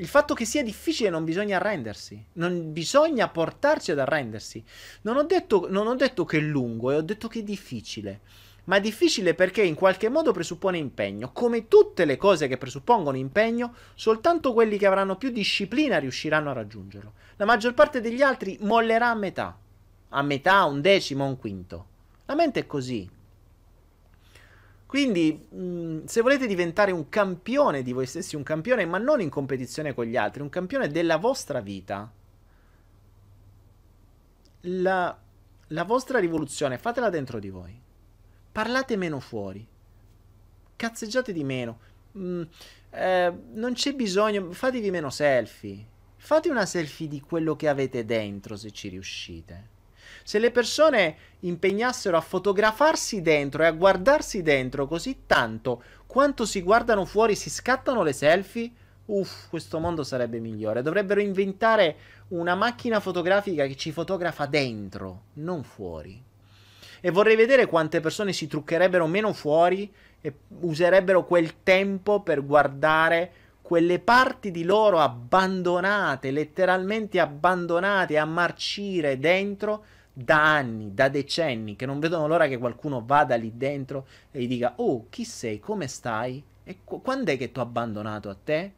il fatto che sia difficile non bisogna arrendersi, non bisogna portarsi ad arrendersi. Non ho detto, non ho detto che è lungo, e eh, ho detto che è difficile. Ma è difficile perché in qualche modo presuppone impegno. Come tutte le cose che presuppongono impegno, soltanto quelli che avranno più disciplina riusciranno a raggiungerlo. La maggior parte degli altri mollerà a metà, a metà, un decimo, un quinto. La mente è così, quindi, mh, mm, se volete diventare un campione di voi stessi, un campione, ma non in competizione con gli altri, un campione della vostra vita, la, la vostra rivoluzione fatela dentro di voi. Parlate meno fuori, cazzeggiate di meno. Mm, eh, non c'è bisogno, fatevi meno selfie. Fate una selfie di quello che avete dentro se ci riuscite. Se le persone impegnassero a fotografarsi dentro e a guardarsi dentro così tanto quanto si guardano fuori, si scattano le selfie, uff, questo mondo sarebbe migliore. Dovrebbero inventare una macchina fotografica che ci fotografa dentro, non fuori. E vorrei vedere quante persone si truccherebbero meno fuori e userebbero quel tempo per guardare quelle parti di loro abbandonate, letteralmente abbandonate a marcire dentro da anni, da decenni, che non vedono l'ora che qualcuno vada lì dentro e gli dica, oh, chi sei, come stai? E qu- quando è che ti ho abbandonato a te?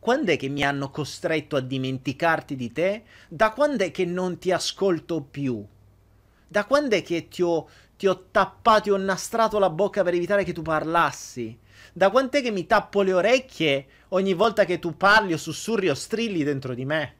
Quando è che mi hanno costretto a dimenticarti di te? Da quando è che non ti ascolto più? Da quando è che ti ho, ti ho tappato, ti ho nastrato la bocca per evitare che tu parlassi? Da quant'è che mi tappo le orecchie ogni volta che tu parli o sussurri o strilli dentro di me?